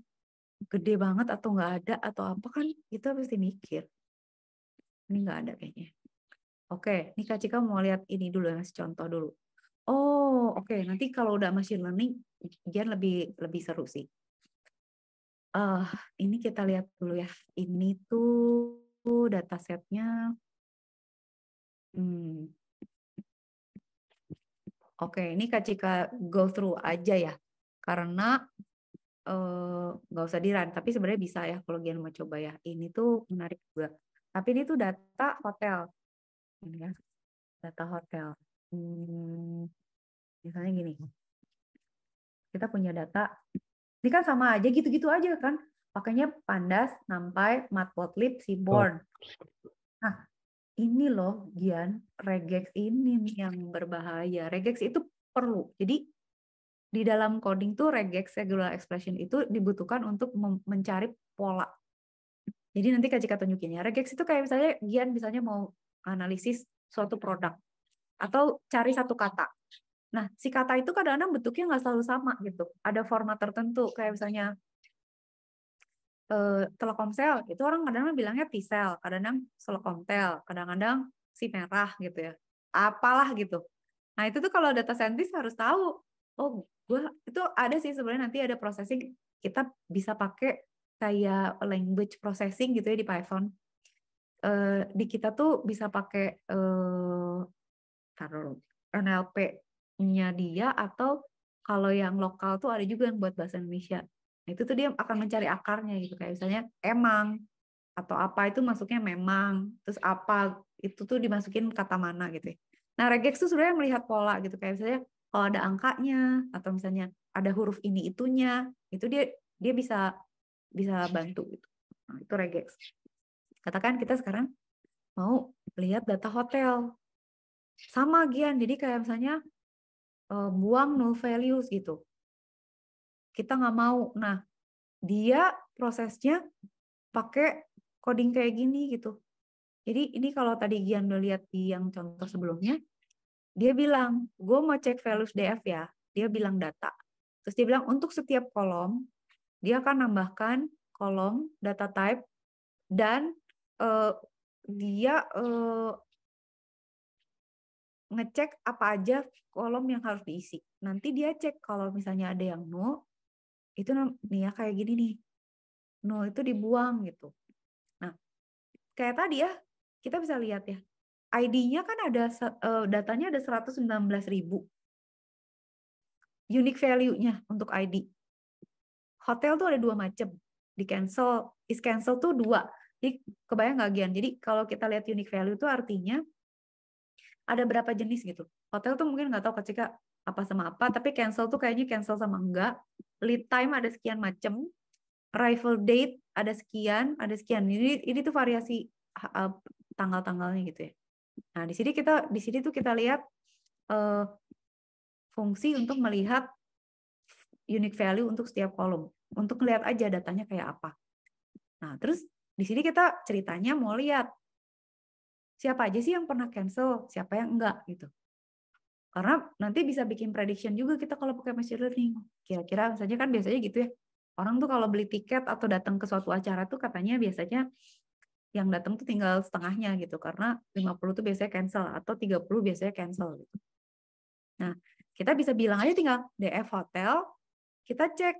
gede banget atau nggak ada atau apa kan kita pasti mikir ini nggak ada kayaknya oke ini kak Cika mau lihat ini dulu ya contoh dulu oh oke okay. nanti kalau udah machine learning ujian lebih lebih seru sih uh, ini kita lihat dulu ya ini tuh datasetnya hmm. oke okay, ini Kak Cika go through aja ya karena nggak usah diran tapi sebenarnya bisa ya kalau Gian mau coba ya ini tuh menarik juga tapi ini tuh data hotel ini ya data hotel hmm, misalnya gini kita punya data ini kan sama aja gitu-gitu aja kan pakainya pandas nampai matplotlib seaborn nah ini loh Gian regex ini yang berbahaya regex itu perlu jadi di dalam coding tuh regex regular expression itu dibutuhkan untuk mencari pola. Jadi nanti Kak Cika tunjukin ya. Regex itu kayak misalnya Gian misalnya mau analisis suatu produk atau cari satu kata. Nah, si kata itu kadang-kadang bentuknya nggak selalu sama gitu. Ada format tertentu kayak misalnya eh, Telkomsel itu orang kadang-kadang bilangnya tisel, kadang-kadang Telkomsel, kadang-kadang si merah gitu ya. Apalah gitu. Nah, itu tuh kalau data scientist harus tahu oh gue itu ada sih sebenarnya nanti ada processing kita bisa pakai kayak language processing gitu ya di Python uh, di kita tuh bisa pakai uh, taruh NLP-nya dia atau kalau yang lokal tuh ada juga yang buat bahasa Indonesia Nah, itu tuh dia akan mencari akarnya gitu kayak misalnya emang atau apa itu masuknya memang terus apa itu tuh dimasukin kata mana gitu. ya. Nah regex tuh sebenarnya melihat pola gitu kayak misalnya kalau ada angkanya atau misalnya ada huruf ini itunya itu dia dia bisa bisa bantu gitu nah, itu regex katakan kita sekarang mau lihat data hotel sama Gian jadi kayak misalnya eh, buang no values gitu kita nggak mau nah dia prosesnya pakai coding kayak gini gitu jadi ini kalau tadi Gian udah lihat di yang contoh sebelumnya dia bilang, gue mau cek values DF ya. Dia bilang data. Terus dia bilang untuk setiap kolom, dia akan nambahkan kolom data type dan uh, dia uh, ngecek apa aja kolom yang harus diisi. Nanti dia cek kalau misalnya ada yang nol, itu nih ya kayak gini nih. nol itu dibuang gitu. Nah, kayak tadi ya, kita bisa lihat ya. ID-nya kan ada eh, datanya ada 119.000. ribu. Unique value-nya untuk ID. Hotel tuh ada dua macam. Di cancel, is cancel tuh dua. Jadi kebayang nggak Gian? Jadi kalau kita lihat unique value itu artinya ada berapa jenis gitu. Hotel tuh mungkin nggak tahu ketika apa sama apa, tapi cancel tuh kayaknya cancel sama enggak. Lead time ada sekian macam. Arrival date ada sekian, ada sekian. Ini ini tuh variasi tanggal-tanggalnya gitu ya. Nah, di sini kita di sini tuh kita lihat uh, fungsi untuk melihat unique value untuk setiap kolom, untuk melihat aja datanya kayak apa. Nah, terus di sini kita ceritanya mau lihat siapa aja sih yang pernah cancel, siapa yang enggak gitu. Karena nanti bisa bikin prediction juga kita kalau pakai machine learning. Kira-kira misalnya kan biasanya gitu ya. Orang tuh kalau beli tiket atau datang ke suatu acara tuh katanya biasanya yang datang tuh tinggal setengahnya gitu karena 50 tuh biasanya cancel atau 30 biasanya cancel gitu. Nah, kita bisa bilang aja tinggal DF hotel, kita cek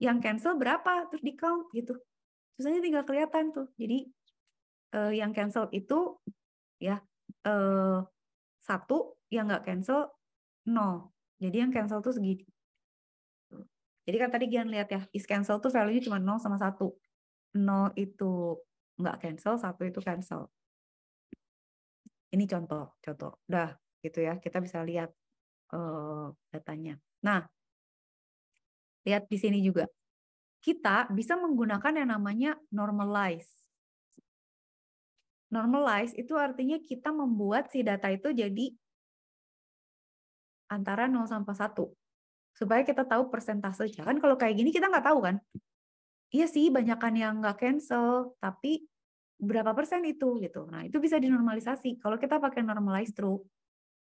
yang cancel berapa terus di count gitu. Susahnya tinggal kelihatan tuh. Jadi eh, yang cancel itu ya eh, satu, yang nggak cancel nol. Jadi yang cancel tuh segini. Jadi kan tadi Gian lihat ya, is cancel tuh value-nya cuma 0 sama 1. 0 itu nggak cancel satu itu cancel ini contoh contoh udah gitu ya kita bisa lihat uh, datanya nah lihat di sini juga kita bisa menggunakan yang namanya normalize normalize itu artinya kita membuat si data itu jadi antara 0 sampai 1 supaya kita tahu persentasenya kan kalau kayak gini kita nggak tahu kan iya sih banyakkan yang nggak cancel tapi berapa persen itu gitu nah itu bisa dinormalisasi kalau kita pakai normalize true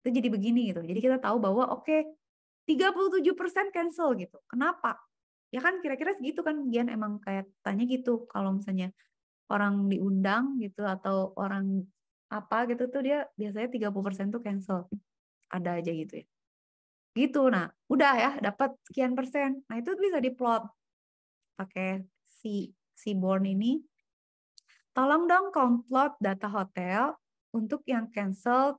itu jadi begini gitu jadi kita tahu bahwa oke okay, 37% cancel gitu kenapa ya kan kira-kira segitu kan Gian emang kayak tanya gitu kalau misalnya orang diundang gitu atau orang apa gitu tuh dia biasanya 30% tuh cancel ada aja gitu ya gitu nah udah ya dapat sekian persen nah itu bisa diplot pakai si si Born ini, tolong dong komplot data hotel untuk yang cancel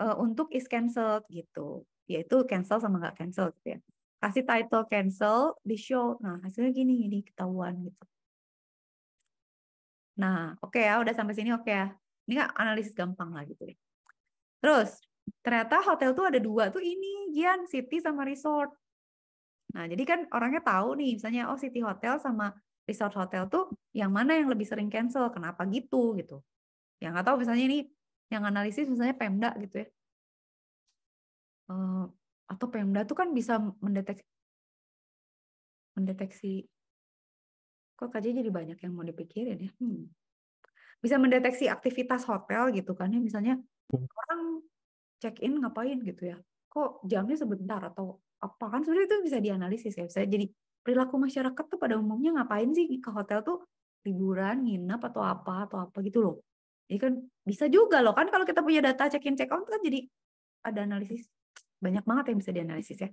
uh, untuk is canceled gitu, yaitu cancel sama nggak cancel gitu ya. Kasih title cancel di show. Nah, hasilnya gini ini ketahuan gitu. Nah, oke okay ya, udah sampai sini oke okay ya. Ini kan analisis gampang lah gitu deh. Ya. Terus, ternyata hotel tuh ada dua tuh ini, Gian, city sama resort. Nah, jadi kan orangnya tahu nih, misalnya oh City Hotel sama Resort Hotel tuh yang mana yang lebih sering cancel, kenapa gitu gitu. Yang nggak tahu misalnya ini yang analisis misalnya Pemda gitu ya. Uh, atau Pemda tuh kan bisa mendeteksi mendeteksi kok kajian jadi banyak yang mau dipikirin ya. Hmm. Bisa mendeteksi aktivitas hotel gitu kan ya misalnya hmm. orang check in ngapain gitu ya. Kok jamnya sebentar atau apa kan sebenarnya itu bisa dianalisis ya bisa jadi perilaku masyarakat tuh pada umumnya ngapain sih ke hotel tuh liburan nginep atau apa atau apa gitu loh ini kan bisa juga loh kan kalau kita punya data check in check out kan jadi ada analisis banyak banget yang bisa dianalisis ya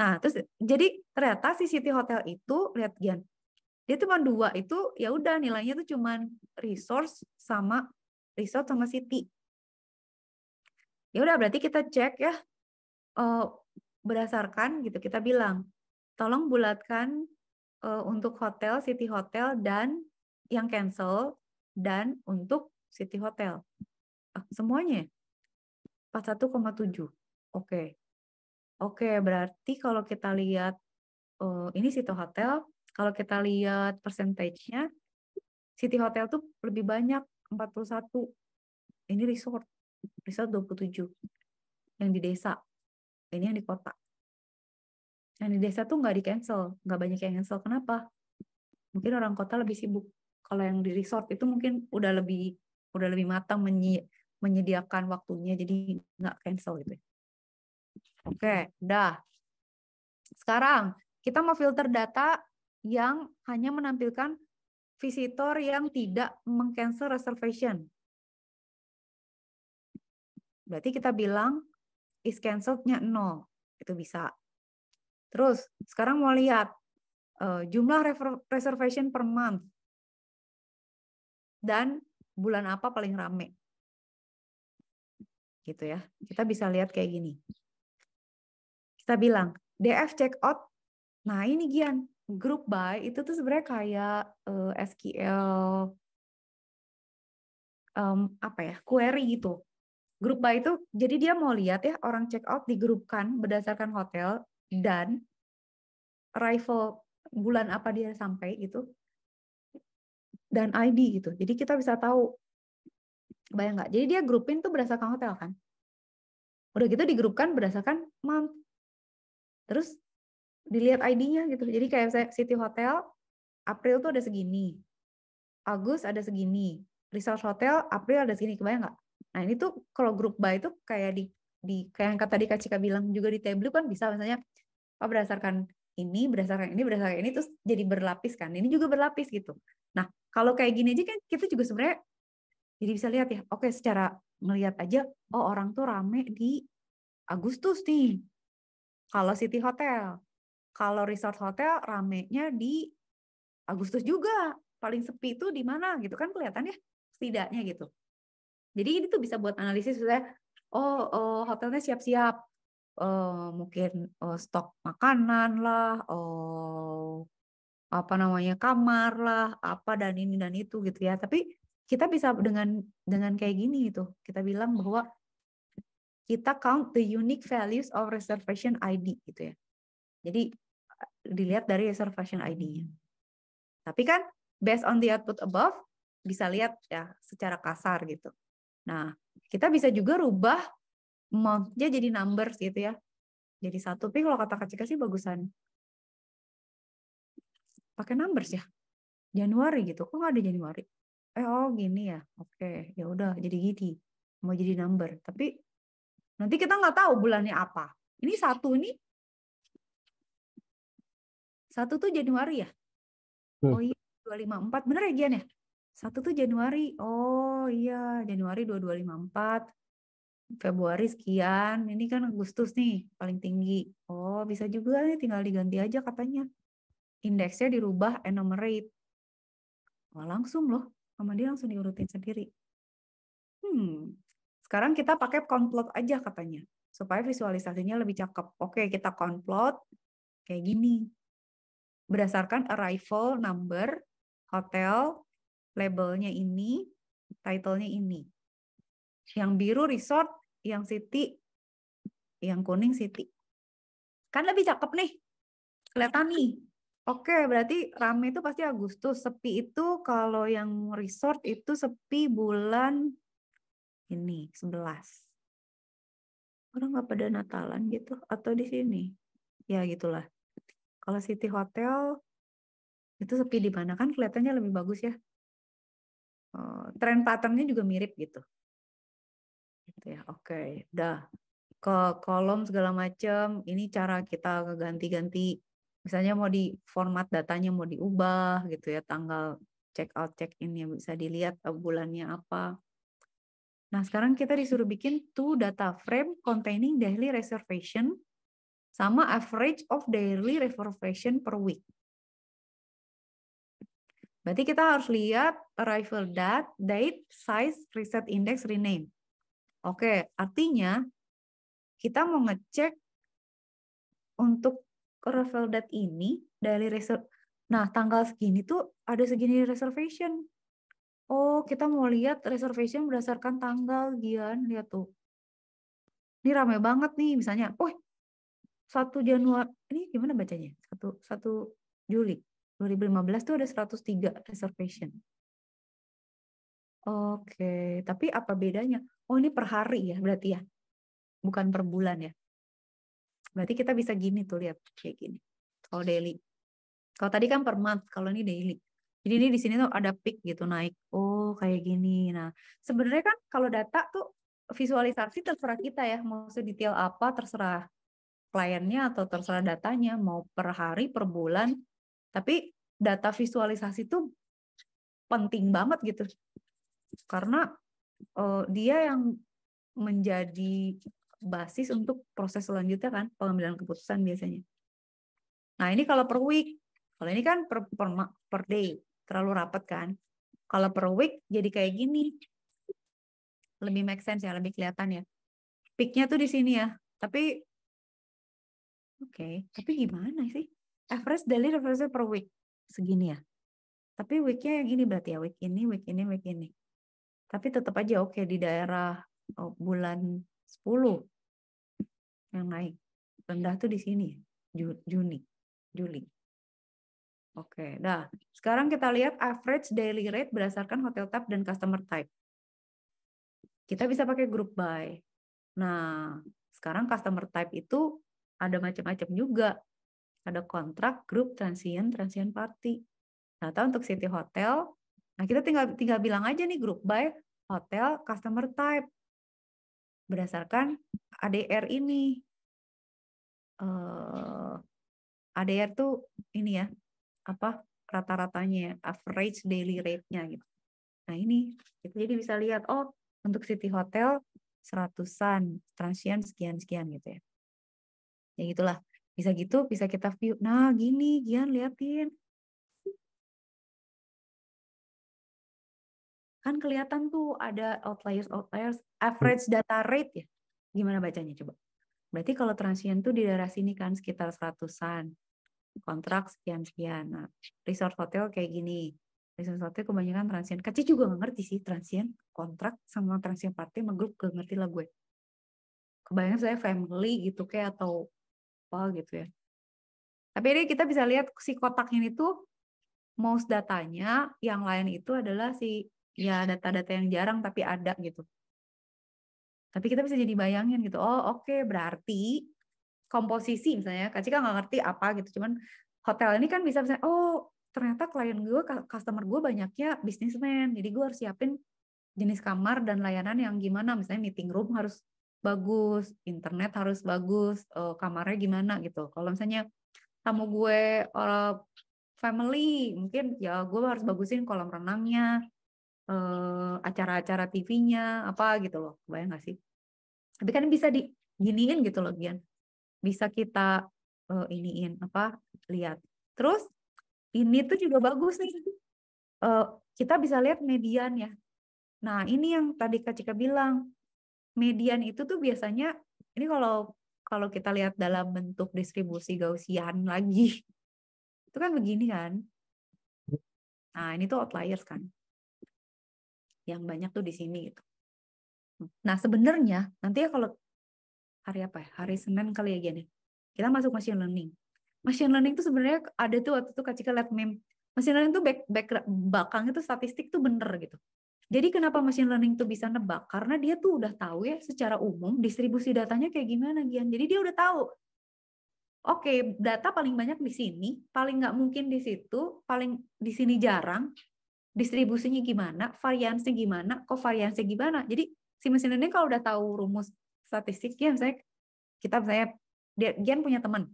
nah terus jadi ternyata si city hotel itu lihat Gian dia cuma dua itu ya udah nilainya tuh cuma resource sama resort sama city ya udah berarti kita cek ya eh, berdasarkan gitu kita bilang tolong bulatkan uh, untuk hotel city hotel dan yang cancel dan untuk city hotel uh, semuanya 41,7 ya? oke okay. oke okay, berarti kalau kita lihat uh, ini city hotel kalau kita lihat percentage city hotel tuh lebih banyak 41 ini resort resort 27 yang di desa ini yang di kota yang di desa tuh nggak di cancel nggak banyak yang cancel kenapa mungkin orang kota lebih sibuk kalau yang di resort itu mungkin udah lebih udah lebih matang menyi, menyediakan waktunya jadi nggak cancel gitu oke dah sekarang kita mau filter data yang hanya menampilkan visitor yang tidak mengcancel reservation berarti kita bilang is cancelled-nya nol itu bisa terus sekarang mau lihat uh, jumlah reservation per month dan bulan apa paling rame gitu ya kita bisa lihat kayak gini kita bilang DF check out nah ini Gian group buy itu tuh sebenarnya kayak uh, eh, SQL um, apa ya query gitu Grup by itu jadi dia mau lihat ya orang check out digrupkan berdasarkan hotel dan arrival bulan apa dia sampai itu dan ID gitu. Jadi kita bisa tahu bayang nggak? Jadi dia grupin tuh berdasarkan hotel kan. Udah gitu digrupkan berdasarkan month. Terus dilihat ID-nya gitu. Jadi kayak saya City Hotel April tuh ada segini. Agus ada segini. Resort Hotel April ada segini. Kebayang nggak? Nah ini tuh kalau grup by itu kayak di di kayak yang tadi Kak Cika bilang juga di table kan bisa misalnya oh, berdasarkan ini berdasarkan ini berdasarkan ini terus jadi berlapis kan ini juga berlapis gitu nah kalau kayak gini aja kan kita juga sebenarnya jadi bisa lihat ya oke secara ngelihat aja oh orang tuh rame di Agustus nih kalau City Hotel kalau resort hotel ramenya di Agustus juga paling sepi itu di mana gitu kan kelihatan ya setidaknya gitu jadi ini tuh bisa buat analisis misalnya, oh, oh hotelnya siap-siap, oh, mungkin oh, stok makanan lah, oh apa namanya kamar lah, apa dan ini dan itu gitu ya. Tapi kita bisa dengan dengan kayak gini gitu, kita bilang bahwa kita count the unique values of reservation ID gitu ya. Jadi dilihat dari reservation ID-nya. Tapi kan based on the output above bisa lihat ya secara kasar gitu. Nah, kita bisa juga rubah amount-nya jadi numbers gitu ya. Jadi satu. Tapi kalau kata kecil sih bagusan. Pakai numbers ya. Januari gitu. Kok nggak ada Januari? Eh, oh gini ya. Oke, ya udah jadi gini. Mau jadi number. Tapi nanti kita nggak tahu bulannya apa. Ini satu ini Satu tuh Januari ya? Hmm. Oh iya, 254. Bener ya Gian ya? Satu tuh Januari. Oh iya, Januari 2254. Februari sekian. Ini kan Agustus nih paling tinggi. Oh, bisa juga nih tinggal diganti aja katanya. Indeksnya dirubah enumerate. Wah, langsung loh. Sama dia langsung diurutin sendiri. Hmm. Sekarang kita pakai konplot aja katanya. Supaya visualisasinya lebih cakep. Oke, kita konplot kayak gini. Berdasarkan arrival number, hotel, labelnya ini, titlenya ini. Yang biru resort, yang city, yang kuning city. Kan lebih cakep nih, kelihatan nih. Oke, berarti rame itu pasti Agustus. Sepi itu kalau yang resort itu sepi bulan ini, 11. Orang nggak pada Natalan gitu, atau di sini. Ya gitulah. Kalau City Hotel itu sepi di mana kan kelihatannya lebih bagus ya Eh, tren patternnya juga mirip gitu. Gitu ya. Oke, okay. dah ke kolom segala macam. Ini cara kita ganti-ganti. Misalnya mau di format datanya mau diubah gitu ya, tanggal check out check in yang bisa dilihat eh, bulannya apa. Nah, sekarang kita disuruh bikin two data frame containing daily reservation sama average of daily reservation per week. Berarti kita harus lihat arrival date, date, size, reset index, rename. Oke, artinya kita mau ngecek untuk arrival date ini dari reserve. Nah, tanggal segini tuh ada segini reservation. Oh, kita mau lihat reservation berdasarkan tanggal, Gian. Lihat tuh. Ini rame banget nih, misalnya. Oh, 1 Januari. Ini gimana bacanya? 1, 1 Juli 2015 tuh ada 103 reservation. Oke, tapi apa bedanya? Oh, ini per hari ya berarti ya. Bukan per bulan ya. Berarti kita bisa gini tuh lihat kayak gini. Kalau daily. Kalau tadi kan per month, kalau ini daily. Jadi ini di sini tuh ada peak gitu naik. Oh, kayak gini. Nah, sebenarnya kan kalau data tuh visualisasi terserah kita ya, mau detail apa terserah kliennya atau terserah datanya, mau per hari, per bulan. Tapi data visualisasi tuh penting banget gitu karena uh, dia yang menjadi basis untuk proses selanjutnya kan pengambilan keputusan biasanya. Nah ini kalau per week, kalau ini kan per, per, per day terlalu rapat kan. Kalau per week jadi kayak gini, lebih make sense ya, lebih kelihatan ya. Peaknya tuh di sini ya, tapi oke, okay. tapi gimana sih? Average daily average per week segini ya. Tapi weeknya yang ini berarti ya, week ini, week ini, week ini. Tapi tetap aja oke okay, di daerah oh, bulan 10 yang naik. Rendah tuh di sini, Juni, Juli. Oke, okay, dah. Sekarang kita lihat average daily rate berdasarkan hotel type dan customer type. Kita bisa pakai group buy Nah, sekarang customer type itu ada macam-macam juga. Ada kontrak, group transient, transient party. Nah, untuk city hotel, Nah, kita tinggal tinggal bilang aja nih grup by hotel customer type berdasarkan ADR ini. Uh, eh, ADR tuh ini ya apa rata-ratanya ya, average daily rate-nya gitu. Nah ini itu jadi bisa lihat oh untuk city hotel seratusan transient sekian sekian gitu ya. Ya gitulah bisa gitu bisa kita view. Nah gini Gian liatin Kan kelihatan tuh ada outliers outliers hmm. average data rate ya. Gimana bacanya coba? Berarti kalau transient tuh di daerah sini kan sekitar seratusan. Kontrak sekian-sekian. Nah, resort hotel kayak gini. Resort hotel kebanyakan transient. Kaci juga gak ngerti sih transient. Kontrak sama transient party sama grup gak ngerti lah gue. Kebayang saya family gitu kayak atau apa gitu ya. Tapi ini kita bisa lihat si kotaknya itu mouse datanya, yang lain itu adalah si ya data-data yang jarang tapi ada gitu. Tapi kita bisa jadi bayangin gitu. Oh oke okay, berarti komposisi misalnya. Kak Cika nggak ngerti apa gitu. Cuman hotel ini kan bisa misalnya oh ternyata klien gue, customer gue banyaknya bisnismen. Jadi gue harus siapin jenis kamar dan layanan yang gimana. Misalnya meeting room harus bagus, internet harus bagus, eh, kamarnya gimana gitu. Kalau misalnya tamu gue eh, family mungkin ya gue harus bagusin kolam renangnya Eh, acara-acara TV-nya apa gitu loh bayang nggak sih tapi kan bisa diginiin gitu loh Gian bisa kita uh, iniin apa lihat terus ini tuh juga bagus nih Uh, kita bisa lihat median ya nah ini yang tadi Kak Cika bilang median itu tuh biasanya ini kalau kalau kita lihat dalam bentuk distribusi Gaussian lagi itu kan begini kan nah ini tuh outliers kan yang banyak tuh di sini gitu. Nah sebenarnya nanti ya kalau hari apa ya hari Senin kali ya gini ya. kita masuk machine learning. Machine learning tuh sebenarnya ada tuh waktu itu Kacika lihat meme machine learning tuh back, back belakang itu statistik tuh bener gitu. Jadi kenapa machine learning tuh bisa nebak? Karena dia tuh udah tahu ya secara umum distribusi datanya kayak gimana Gian. Jadi dia udah tahu. Oke, data paling banyak di sini, paling nggak mungkin di situ, paling di sini jarang, distribusinya gimana, variansnya gimana, kovariansnya gimana. Jadi si mesin ini kalau udah tahu rumus statistik ya misalnya kita misalnya dia punya teman.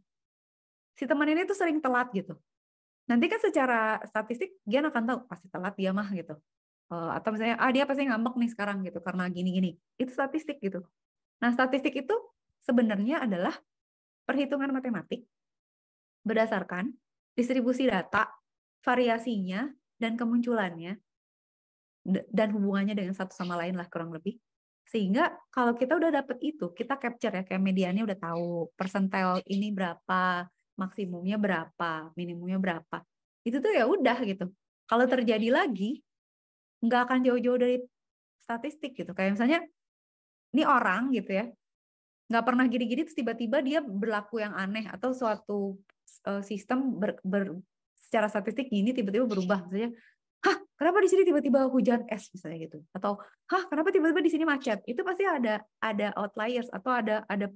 Si teman ini tuh sering telat gitu. Nanti kan secara statistik Gian akan tahu pasti telat dia mah gitu. Eh, atau misalnya ah dia pasti ngambek nih sekarang gitu karena gini-gini. Itu statistik gitu. Nah, statistik itu sebenarnya adalah perhitungan matematik berdasarkan distribusi data, variasinya, dan kemunculannya dan hubungannya dengan satu sama lain lah kurang lebih sehingga kalau kita udah dapet itu kita capture ya kayak medianya udah tahu persentel ini berapa maksimumnya berapa minimumnya berapa itu tuh ya udah gitu kalau terjadi lagi nggak akan jauh-jauh dari statistik gitu kayak misalnya ini orang gitu ya nggak pernah gini-gini terus tiba-tiba dia berlaku yang aneh atau suatu eh, sistem ber, ber, secara statistik ini tiba-tiba berubah misalnya hah kenapa di sini tiba-tiba hujan es misalnya gitu atau hah kenapa tiba-tiba di sini macet itu pasti ada ada outliers atau ada ada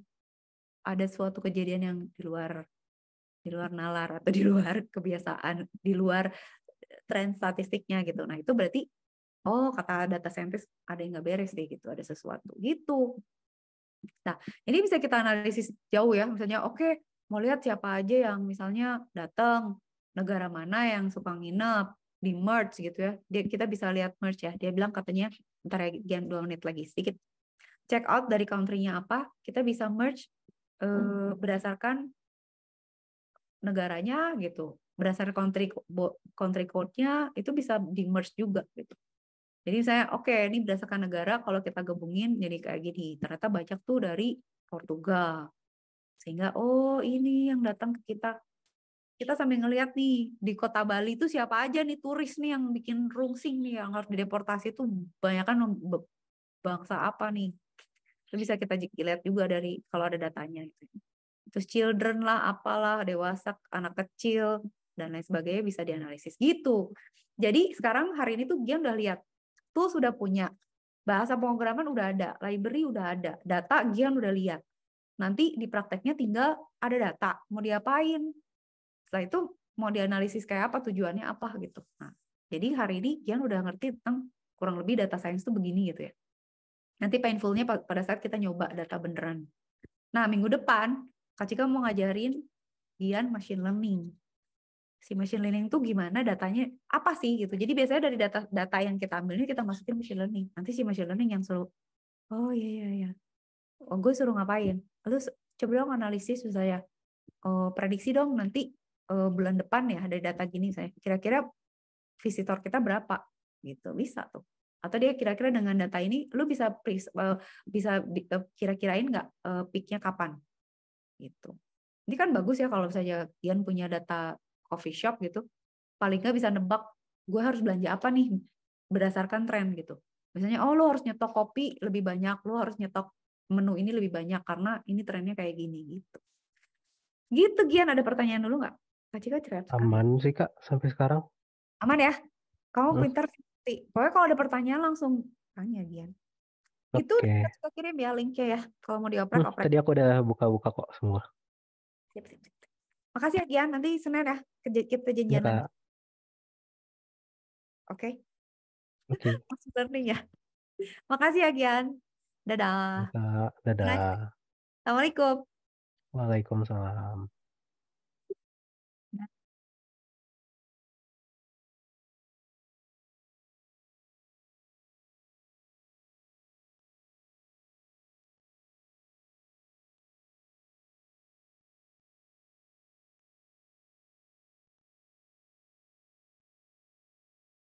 ada suatu kejadian yang di luar di luar nalar atau di luar kebiasaan di luar eh, tren statistiknya gitu nah itu berarti oh kata data scientist ada yang nggak beres deh gitu ada sesuatu gitu nah ini bisa kita analisis jauh ya misalnya oke okay, mau lihat siapa aja yang misalnya datang negara mana yang suka nginep di merch gitu ya. Dia, kita bisa lihat merch ya. Dia bilang katanya ntar ya, gen dua menit lagi sedikit. Check out dari country apa, kita bisa merch eh, uh, hmm. berdasarkan negaranya gitu. Berdasarkan country country code-nya itu bisa di merch juga gitu. Jadi saya oke okay, ini berdasarkan negara kalau kita gabungin jadi kayak gini. Ternyata banyak tuh dari Portugal. Sehingga oh ini yang datang ke kita kita sambil ngeliat nih di kota Bali itu siapa aja nih turis nih yang bikin rungsing nih yang harus dideportasi itu banyak kan bangsa apa nih itu bisa kita lihat juga dari kalau ada datanya itu terus children lah apalah dewasa anak kecil dan lain sebagainya bisa dianalisis gitu jadi sekarang hari ini tuh Gian udah lihat tuh sudah punya bahasa pemrograman udah ada library udah ada data Gian udah lihat nanti di prakteknya tinggal ada data mau diapain setelah itu mau dianalisis kayak apa, tujuannya apa gitu. Nah, jadi hari ini Gian udah ngerti tentang kurang lebih data science itu begini gitu ya. Nanti painfulnya pada saat kita nyoba data beneran. Nah, minggu depan Kak Cika mau ngajarin Gian machine learning. Si machine learning itu gimana datanya, apa sih gitu. Jadi biasanya dari data data yang kita ambil ini kita masukin machine learning. Nanti si machine learning yang suruh, oh iya iya iya. Oh, gue suruh ngapain? Lalu coba dong analisis misalnya, oh, prediksi dong nanti uh, bulan depan ya dari data gini saya kira-kira visitor kita berapa gitu bisa tuh atau dia kira-kira dengan data ini lu bisa uh, bisa uh, kira-kirain nggak uh, peaknya kapan gitu ini kan bagus ya kalau saja Gian punya data coffee shop gitu paling nggak bisa nebak gue harus belanja apa nih berdasarkan tren gitu misalnya oh lu harus nyetok kopi lebih banyak lu harus nyetok menu ini lebih banyak karena ini trennya kayak gini gitu gitu Gian ada pertanyaan dulu nggak Kak Cika cerewet sekali. Aman sih Kak sampai sekarang. Aman ya? Kamu hmm. pinter sih. Pokoknya kalau ada pertanyaan langsung tanya Gian. Okay. Itu kita kirim ya linknya ya. Kalau mau dioprek, hmm, oprek. Tadi aku udah buka-buka kok semua. Sip, sip, sip. Makasih ya Gian. Nanti Senin ya kita iya, janjian. Oke. Okay? Okay. Masih learning ya. Makasih ya Gian. Dadah. Iya, Dadah. Dadah. Assalamualaikum. Waalaikumsalam.